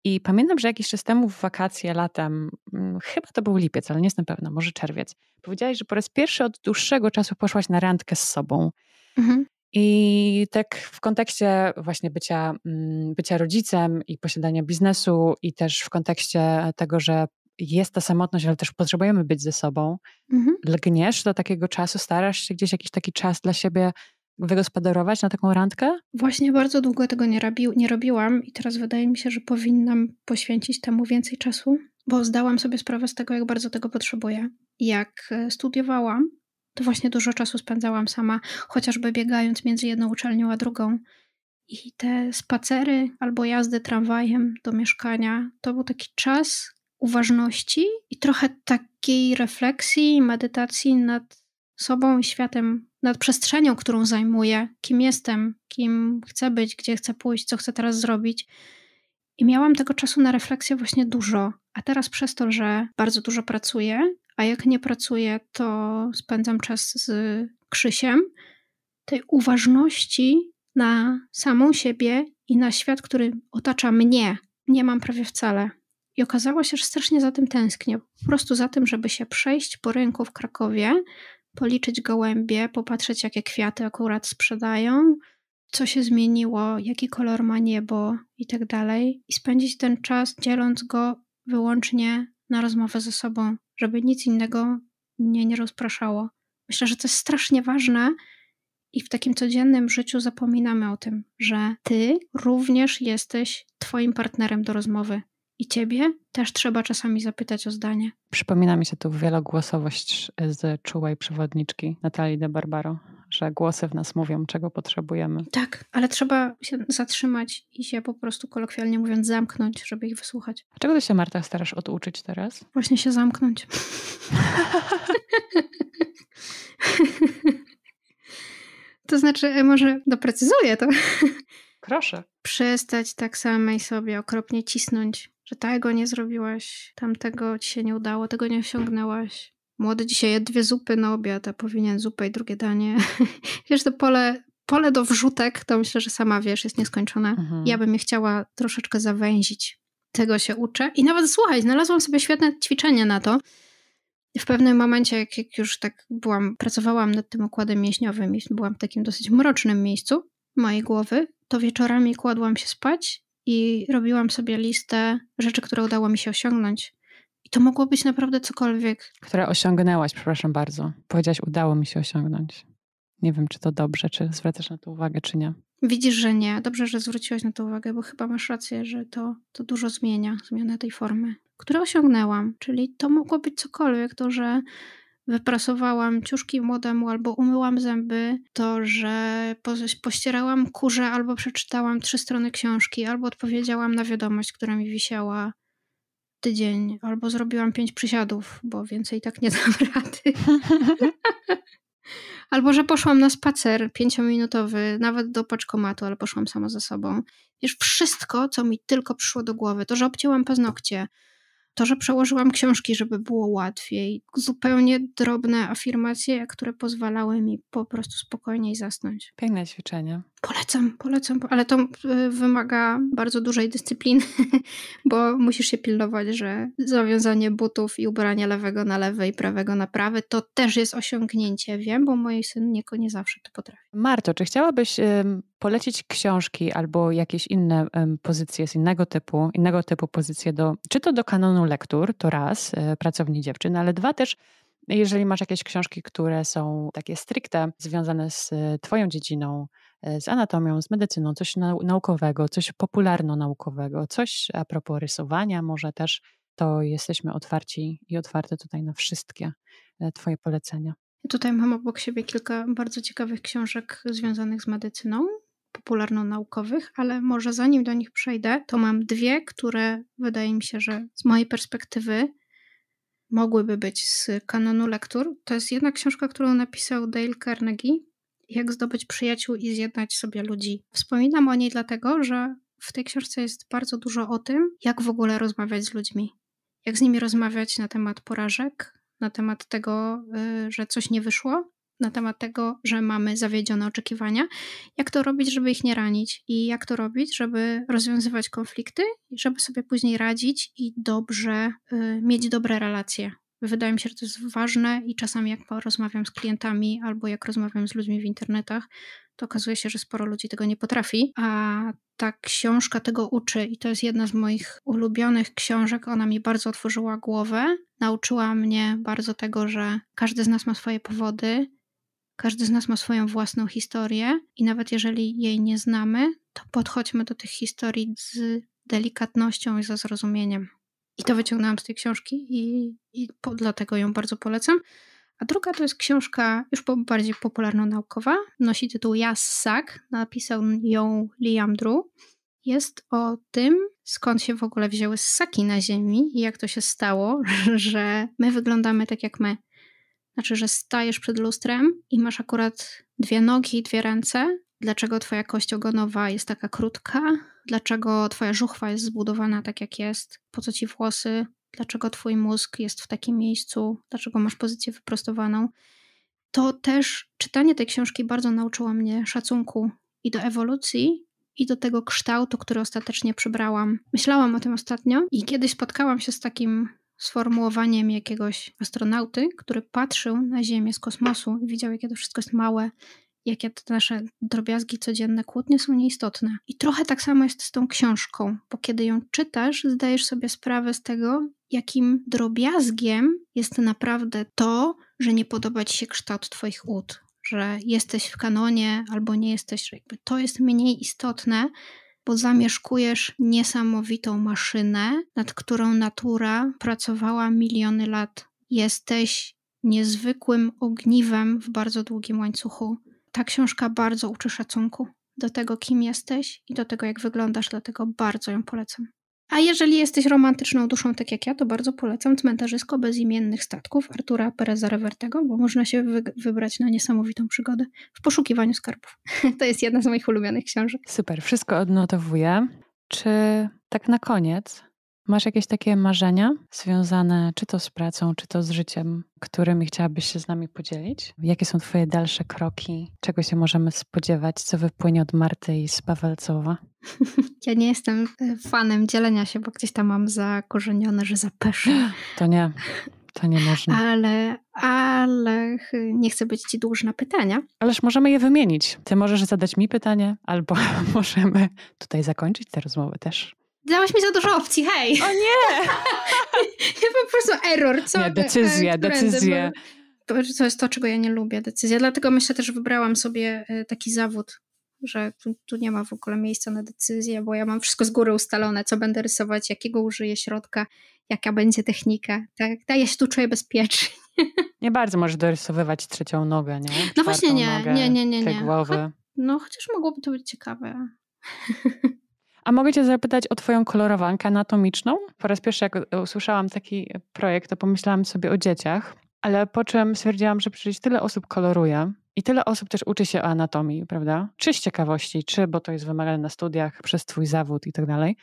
I pamiętam, że jakiś czas temu w wakacje latem, mm, chyba to był lipiec, ale nie jestem pewna, może czerwiec, powiedziałaś, że po raz pierwszy od dłuższego czasu poszłaś na randkę z sobą. Mhm. I tak w kontekście właśnie bycia, mm, bycia rodzicem i posiadania biznesu, i też w kontekście tego, że jest ta samotność, ale też potrzebujemy być ze sobą, mhm. lgniesz do takiego czasu, starasz się gdzieś jakiś taki czas dla siebie wygospodarować na taką randkę? Właśnie bardzo długo tego nie, robi, nie robiłam i teraz wydaje mi się, że powinnam poświęcić temu więcej czasu, bo zdałam sobie sprawę z tego, jak bardzo tego potrzebuję. Jak e, studiowałam, to właśnie dużo czasu spędzałam sama, chociażby biegając między jedną uczelnią a drugą. I te spacery albo jazdy tramwajem do mieszkania to był taki czas uważności i trochę takiej refleksji, medytacji nad sobą i światem, nad przestrzenią, którą zajmuję, kim jestem, kim chcę być, gdzie chcę pójść, co chcę teraz zrobić. I miałam tego czasu na refleksję właśnie dużo. A teraz przez to, że bardzo dużo pracuję, a jak nie pracuję, to spędzam czas z Krzysiem, tej uważności na samą siebie i na świat, który otacza mnie, nie mam prawie wcale. I okazało się, że strasznie za tym tęsknię. Po prostu za tym, żeby się przejść po rynku w Krakowie, policzyć gołębie, popatrzeć, jakie kwiaty akurat sprzedają, co się zmieniło, jaki kolor ma niebo i tak dalej. I spędzić ten czas dzieląc go wyłącznie na rozmowę ze sobą, żeby nic innego mnie nie rozpraszało. Myślę, że to jest strasznie ważne i w takim codziennym życiu zapominamy o tym, że ty również jesteś twoim partnerem do rozmowy. I ciebie też trzeba czasami zapytać o zdanie. Przypomina mi się tu wielogłosowość z czułej przewodniczki Natalii de Barbaro, że głosy w nas mówią, czego potrzebujemy. Tak, ale trzeba się zatrzymać i się po prostu kolokwialnie mówiąc zamknąć, żeby ich wysłuchać. A czego ty się, Marta, starasz oduczyć teraz? Właśnie się zamknąć. (laughs) to znaczy, e, może doprecyzuję to. Proszę. Przestać tak samej sobie okropnie cisnąć że tego nie zrobiłaś, tamtego ci się nie udało, tego nie osiągnęłaś. Młody dzisiaj je dwie zupy na obiad, a powinien zupę i drugie danie. (laughs) Wiesz, to pole, pole do wrzutek, to myślę, że sama wiesz, jest nieskończone. Mhm. Ja bym je chciała troszeczkę zawęzić. Tego się uczę. I nawet słuchaj, znalazłam sobie świetne ćwiczenie na to. W pewnym momencie, jak, jak już tak byłam, pracowałam nad tym układem mięśniowym i byłam w takim dosyć mrocznym miejscu mojej głowy, to wieczorami kładłam się spać i robiłam sobie listę rzeczy, które udało mi się osiągnąć. I to mogło być naprawdę cokolwiek. Które osiągnęłaś, przepraszam bardzo. Powiedziałaś, udało mi się osiągnąć. Nie wiem, czy to dobrze, czy zwracasz na to uwagę, czy nie. Widzisz, że nie. Dobrze, że zwróciłaś na to uwagę, bo chyba masz rację, że to, to dużo zmienia, zmiana tej formy, które osiągnęłam. Czyli to mogło być cokolwiek, to, że wyprasowałam ciuszki młodemu albo umyłam zęby, to że pościerałam kurze albo przeczytałam trzy strony książki, albo odpowiedziałam na wiadomość, która mi wisiała tydzień, albo zrobiłam pięć przysiadów, bo więcej tak nie (laughs) dam rady. (laughs) Albo że poszłam na spacer pięciominutowy, nawet do paczkomatu, ale poszłam sama ze sobą. Wiesz, wszystko, co mi tylko przyszło do głowy, to, że obcięłam paznokcie, to, że przełożyłam książki, żeby było łatwiej. Zupełnie drobne afirmacje, które pozwalały mi po prostu spokojniej zasnąć. Piękne ćwiczenie. Polecam, polecam, ale to e, wymaga bardzo dużej dyscypliny, (laughs) bo musisz się pilnować, że zawiązanie butów i ubranie lewego na lewe i prawego na prawy to też jest osiągnięcie, wiem, bo mój syn nie, nie zawsze to potrafi. Marto, czy chciałabyś polecić książki albo jakieś inne pozycje z innego typu, innego typu pozycje do, czy to do kanonu lektur, to raz, e, pracowni dziewczyn, ale dwa też jeżeli masz jakieś książki, które są takie stricte związane z e, Twoją dziedziną E, z anatomią, z medycyną, coś naukowego, coś popularno-naukowego, coś a propos rysowania, może też, to jesteśmy otwarci i otwarte tutaj na wszystkie e, Twoje polecenia. Tutaj mam obok siebie kilka bardzo ciekawych książek związanych z medycyną, popularno-naukowych, ale może zanim do nich przejdę, to mam dwie, które wydaje mi się, że z mojej perspektywy mogłyby być z kanonu lektur. To jest jedna książka, którą napisał Dale Carnegie, jak zdobyć przyjaciół i zjednać sobie ludzi. Wspominam o niej dlatego, że w tej książce jest bardzo dużo o tym, jak w ogóle rozmawiać z ludźmi. Jak z nimi rozmawiać na temat porażek, na temat tego, y, że coś nie wyszło, na temat tego, że mamy zawiedzione oczekiwania, jak to robić, żeby ich nie ranić i jak to robić, żeby rozwiązywać konflikty, żeby sobie później radzić i dobrze y, mieć dobre relacje Wydaje mi się, że to jest ważne i czasami jak rozmawiam z klientami albo jak rozmawiam z ludźmi w internetach, to okazuje się, że sporo ludzi tego nie potrafi, a ta książka tego uczy i to jest jedna z moich ulubionych książek. Ona mi bardzo otworzyła głowę, nauczyła mnie bardzo tego, że każdy z nas ma swoje powody, każdy z nas ma swoją własną historię i nawet jeżeli jej nie znamy, to podchodźmy do tych historii z delikatnością i ze zrozumieniem. I to wyciągnęłam z tej książki i, i po, dlatego ją bardzo polecam. A druga to jest książka już bardziej popularno-naukowa. Nosi tytuł Jassak. Napisał ją Liam Drew. Jest o tym, skąd się w ogóle wzięły ssaki na Ziemi i jak to się stało, (laughs) że my wyglądamy tak jak my. Znaczy, że stajesz przed lustrem i masz akurat dwie nogi i dwie ręce. Dlaczego twoja kość ogonowa jest taka krótka? dlaczego twoja żuchwa jest zbudowana tak, jak jest, po co ci włosy, dlaczego twój mózg jest w takim miejscu, dlaczego masz pozycję wyprostowaną. To też czytanie tej książki bardzo nauczyło mnie szacunku i do ewolucji, i do tego kształtu, który ostatecznie przybrałam. Myślałam o tym ostatnio i kiedyś spotkałam się z takim sformułowaniem jakiegoś astronauty, który patrzył na Ziemię z kosmosu i widział, jakie to wszystko jest małe, jakie te nasze drobiazgi codzienne kłótnie są nieistotne. I trochę tak samo jest z tą książką, bo kiedy ją czytasz, zdajesz sobie sprawę z tego, jakim drobiazgiem jest naprawdę to, że nie podoba ci się kształt twoich ud, że jesteś w kanonie albo nie jesteś, że jakby to jest mniej istotne, bo zamieszkujesz niesamowitą maszynę, nad którą natura pracowała miliony lat. Jesteś niezwykłym ogniwem w bardzo długim łańcuchu ta książka bardzo uczy szacunku do tego, kim jesteś i do tego, jak wyglądasz, dlatego bardzo ją polecam. A jeżeli jesteś romantyczną duszą, tak jak ja, to bardzo polecam Cmentarzysko bezimiennych statków Artura Pereza Revertego, bo można się wy wybrać na niesamowitą przygodę w poszukiwaniu skarbów. (laughs) to jest jedna z moich ulubionych książek. Super, wszystko odnotowuję. Czy tak na koniec Masz jakieś takie marzenia związane czy to z pracą, czy to z życiem, którymi chciałabyś się z nami podzielić? Jakie są Twoje dalsze kroki? Czego się możemy spodziewać? Co wypłynie od Marty i z Pawelcowa? (laughs) Ja nie jestem e, fanem dzielenia się, bo gdzieś tam mam zakorzenione, że zapeszę. (gasps) To nie. To nie można. Ale, ale nie chcę być ci dłużna pytania. Ależ możemy je wymienić. Ty możesz zadać mi pytanie, albo (laughs) możemy tutaj zakończyć tę rozmowę też dałaś mi za dużo opcji, hej. O nie! (laughs) ja po prostu error, co? Nie, decyzja, decyzja. To jest to, czego ja nie lubię, decyzja. Dlatego myślę też, że wybrałam sobie y, taki zawód, że tu, tu, nie ma w ogóle miejsca na decyzję, bo ja mam wszystko z góry ustalone, co będę rysować, jakiego użyję środka, jaka będzie technika. Tak, ja się tu czuję bezpiecznie. (laughs) Nie bardzo możesz dorysowywać trzecią nogę, nie? No Czwartą no właśnie nie, nogę, nie, nie, nie. nie. Głowy. no chociaż mogłoby to być ciekawe. (laughs) A mogę Cię zapytać o Twoją kolorowankę anatomiczną? Po raz pierwszy, jak usłyszałam taki projekt, to pomyślałam sobie o dzieciach, ale po czym stwierdziłam, że przecież tyle osób koloruje, i tyle osób też uczy się o anatomii, prawda? Czy z ciekawości, czy bo to jest wymagane na studiach przez Twój zawód i tak dalej.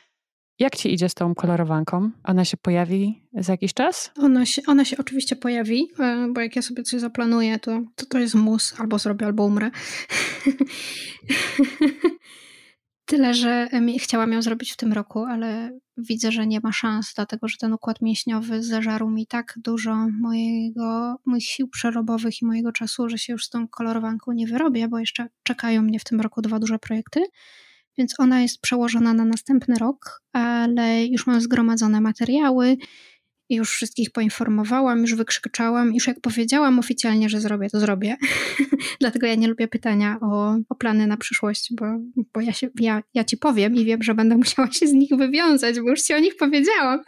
Jak ci idzie z tą kolorowanką? Ona się pojawi za jakiś czas? Ona się, ona się oczywiście pojawi, e, bo jak ja sobie coś zaplanuję, to to, to jest mus, albo zrobię, albo umrę. (laughs) Tyle, że chciałam ją zrobić w tym roku, ale widzę, że nie ma szans, dlatego że ten układ mięśniowy zażarł mi tak dużo mojego, moich sił przerobowych i mojego czasu, że się już z tą kolorowanką nie wyrobię, bo jeszcze czekają mnie w tym roku dwa duże projekty. Więc ona jest przełożona na następny rok, ale już mam zgromadzone materiały już wszystkich poinformowałam, już wykrzyczałam, już jak powiedziałam oficjalnie, że zrobię, to zrobię. (laughs) Dlatego ja nie lubię pytania o, o plany na przyszłość, bo, bo ja, się, ja, ja ci powiem i wiem, że będę (laughs) musiała się z nich wywiązać, bo już ci o nich powiedziałam.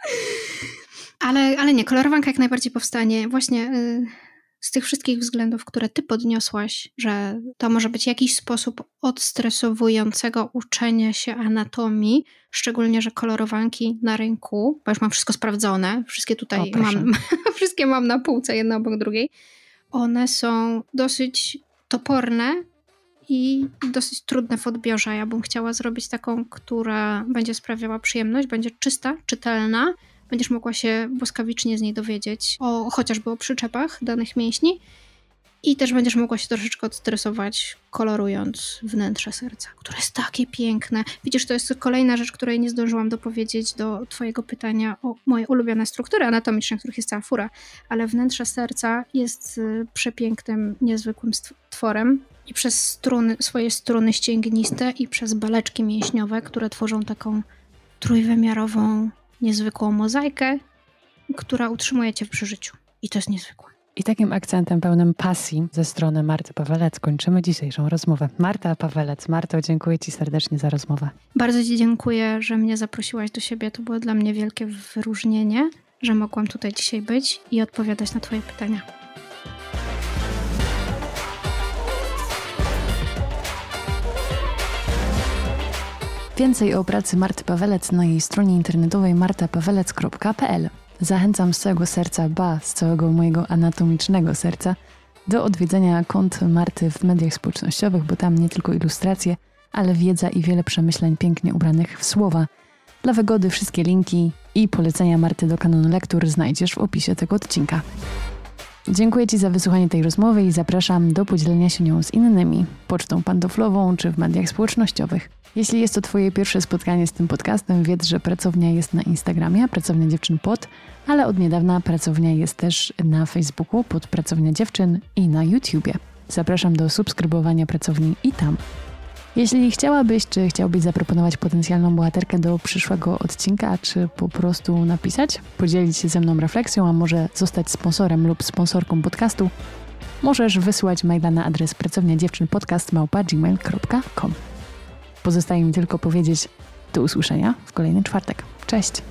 Ale, ale nie, kolorowanka jak najbardziej powstanie. Właśnie y, z tych wszystkich względów, które ty podniosłaś, że to może być jakiś sposób odstresowującego uczenia się anatomii, szczególnie, że kolorowanki na rynku, bo już mam wszystko sprawdzone, wszystkie tutaj o, mam, (laughs) wszystkie mam na półce, jedna obok drugiej, one są dosyć toporne i dosyć trudne w odbiorze. Ja bym chciała zrobić taką, która będzie sprawiała przyjemność, będzie czysta, czytelna, będziesz mogła się błyskawicznie z niej dowiedzieć o chociażby o przyczepach danych mięśni i też będziesz mogła się troszeczkę odstresować, kolorując wnętrze serca, które jest takie piękne. Widzisz, to jest kolejna rzecz, której nie zdążyłam dopowiedzieć do Twojego pytania o moje ulubione struktury anatomiczne, których jest cała fura, ale wnętrze serca jest y, przepięknym, niezwykłym tworem. I przez struny, swoje struny ścięgniste i przez baleczki mięśniowe, które tworzą taką trójwymiarową niezwykłą mozaikę, która utrzymuje cię przy życiu. I to jest niezwykłe. I takim akcentem pełnym pasji ze strony Marty Pawelec kończymy dzisiejszą rozmowę. Marta Pawelec, Marto, dziękuję Ci serdecznie za rozmowę. Bardzo Ci dziękuję, że mnie zaprosiłaś do siebie. To było dla mnie wielkie wyróżnienie, że mogłam tutaj dzisiaj być i odpowiadać na Twoje pytania. Więcej o pracy Marty Pawelec na jej stronie internetowej martapawelec.pl. Zachęcam z całego serca, ba, z całego mojego anatomicznego serca, do odwiedzenia kont Marty w mediach społecznościowych, bo tam nie tylko ilustracje, ale wiedza i wiele przemyśleń pięknie ubranych w słowa. Dla wygody wszystkie linki i polecenia Marty do kanonu lektur znajdziesz w opisie tego odcinka. Dziękuję Ci za wysłuchanie tej rozmowy i zapraszam do podzielenia się nią z innymi, pocztą pantoflową czy w mediach społecznościowych. Jeśli jest to Twoje pierwsze spotkanie z tym podcastem, wiedz, że pracownia jest na Instagramie, pracownia dziewczyn pod, ale od niedawna pracownia jest też na Facebooku pod pracownia dziewczyn i na YouTubie. Zapraszam do subskrybowania pracowni i tam. Jeśli chciałabyś, czy chciałbyś zaproponować potencjalną bohaterkę do przyszłego odcinka, czy po prostu napisać, podzielić się ze mną refleksją, a może zostać sponsorem lub sponsorką podcastu, możesz wysłać maila na adres pracownia dziewczyn Pozostaje mi tylko powiedzieć do usłyszenia w kolejny czwartek. Cześć!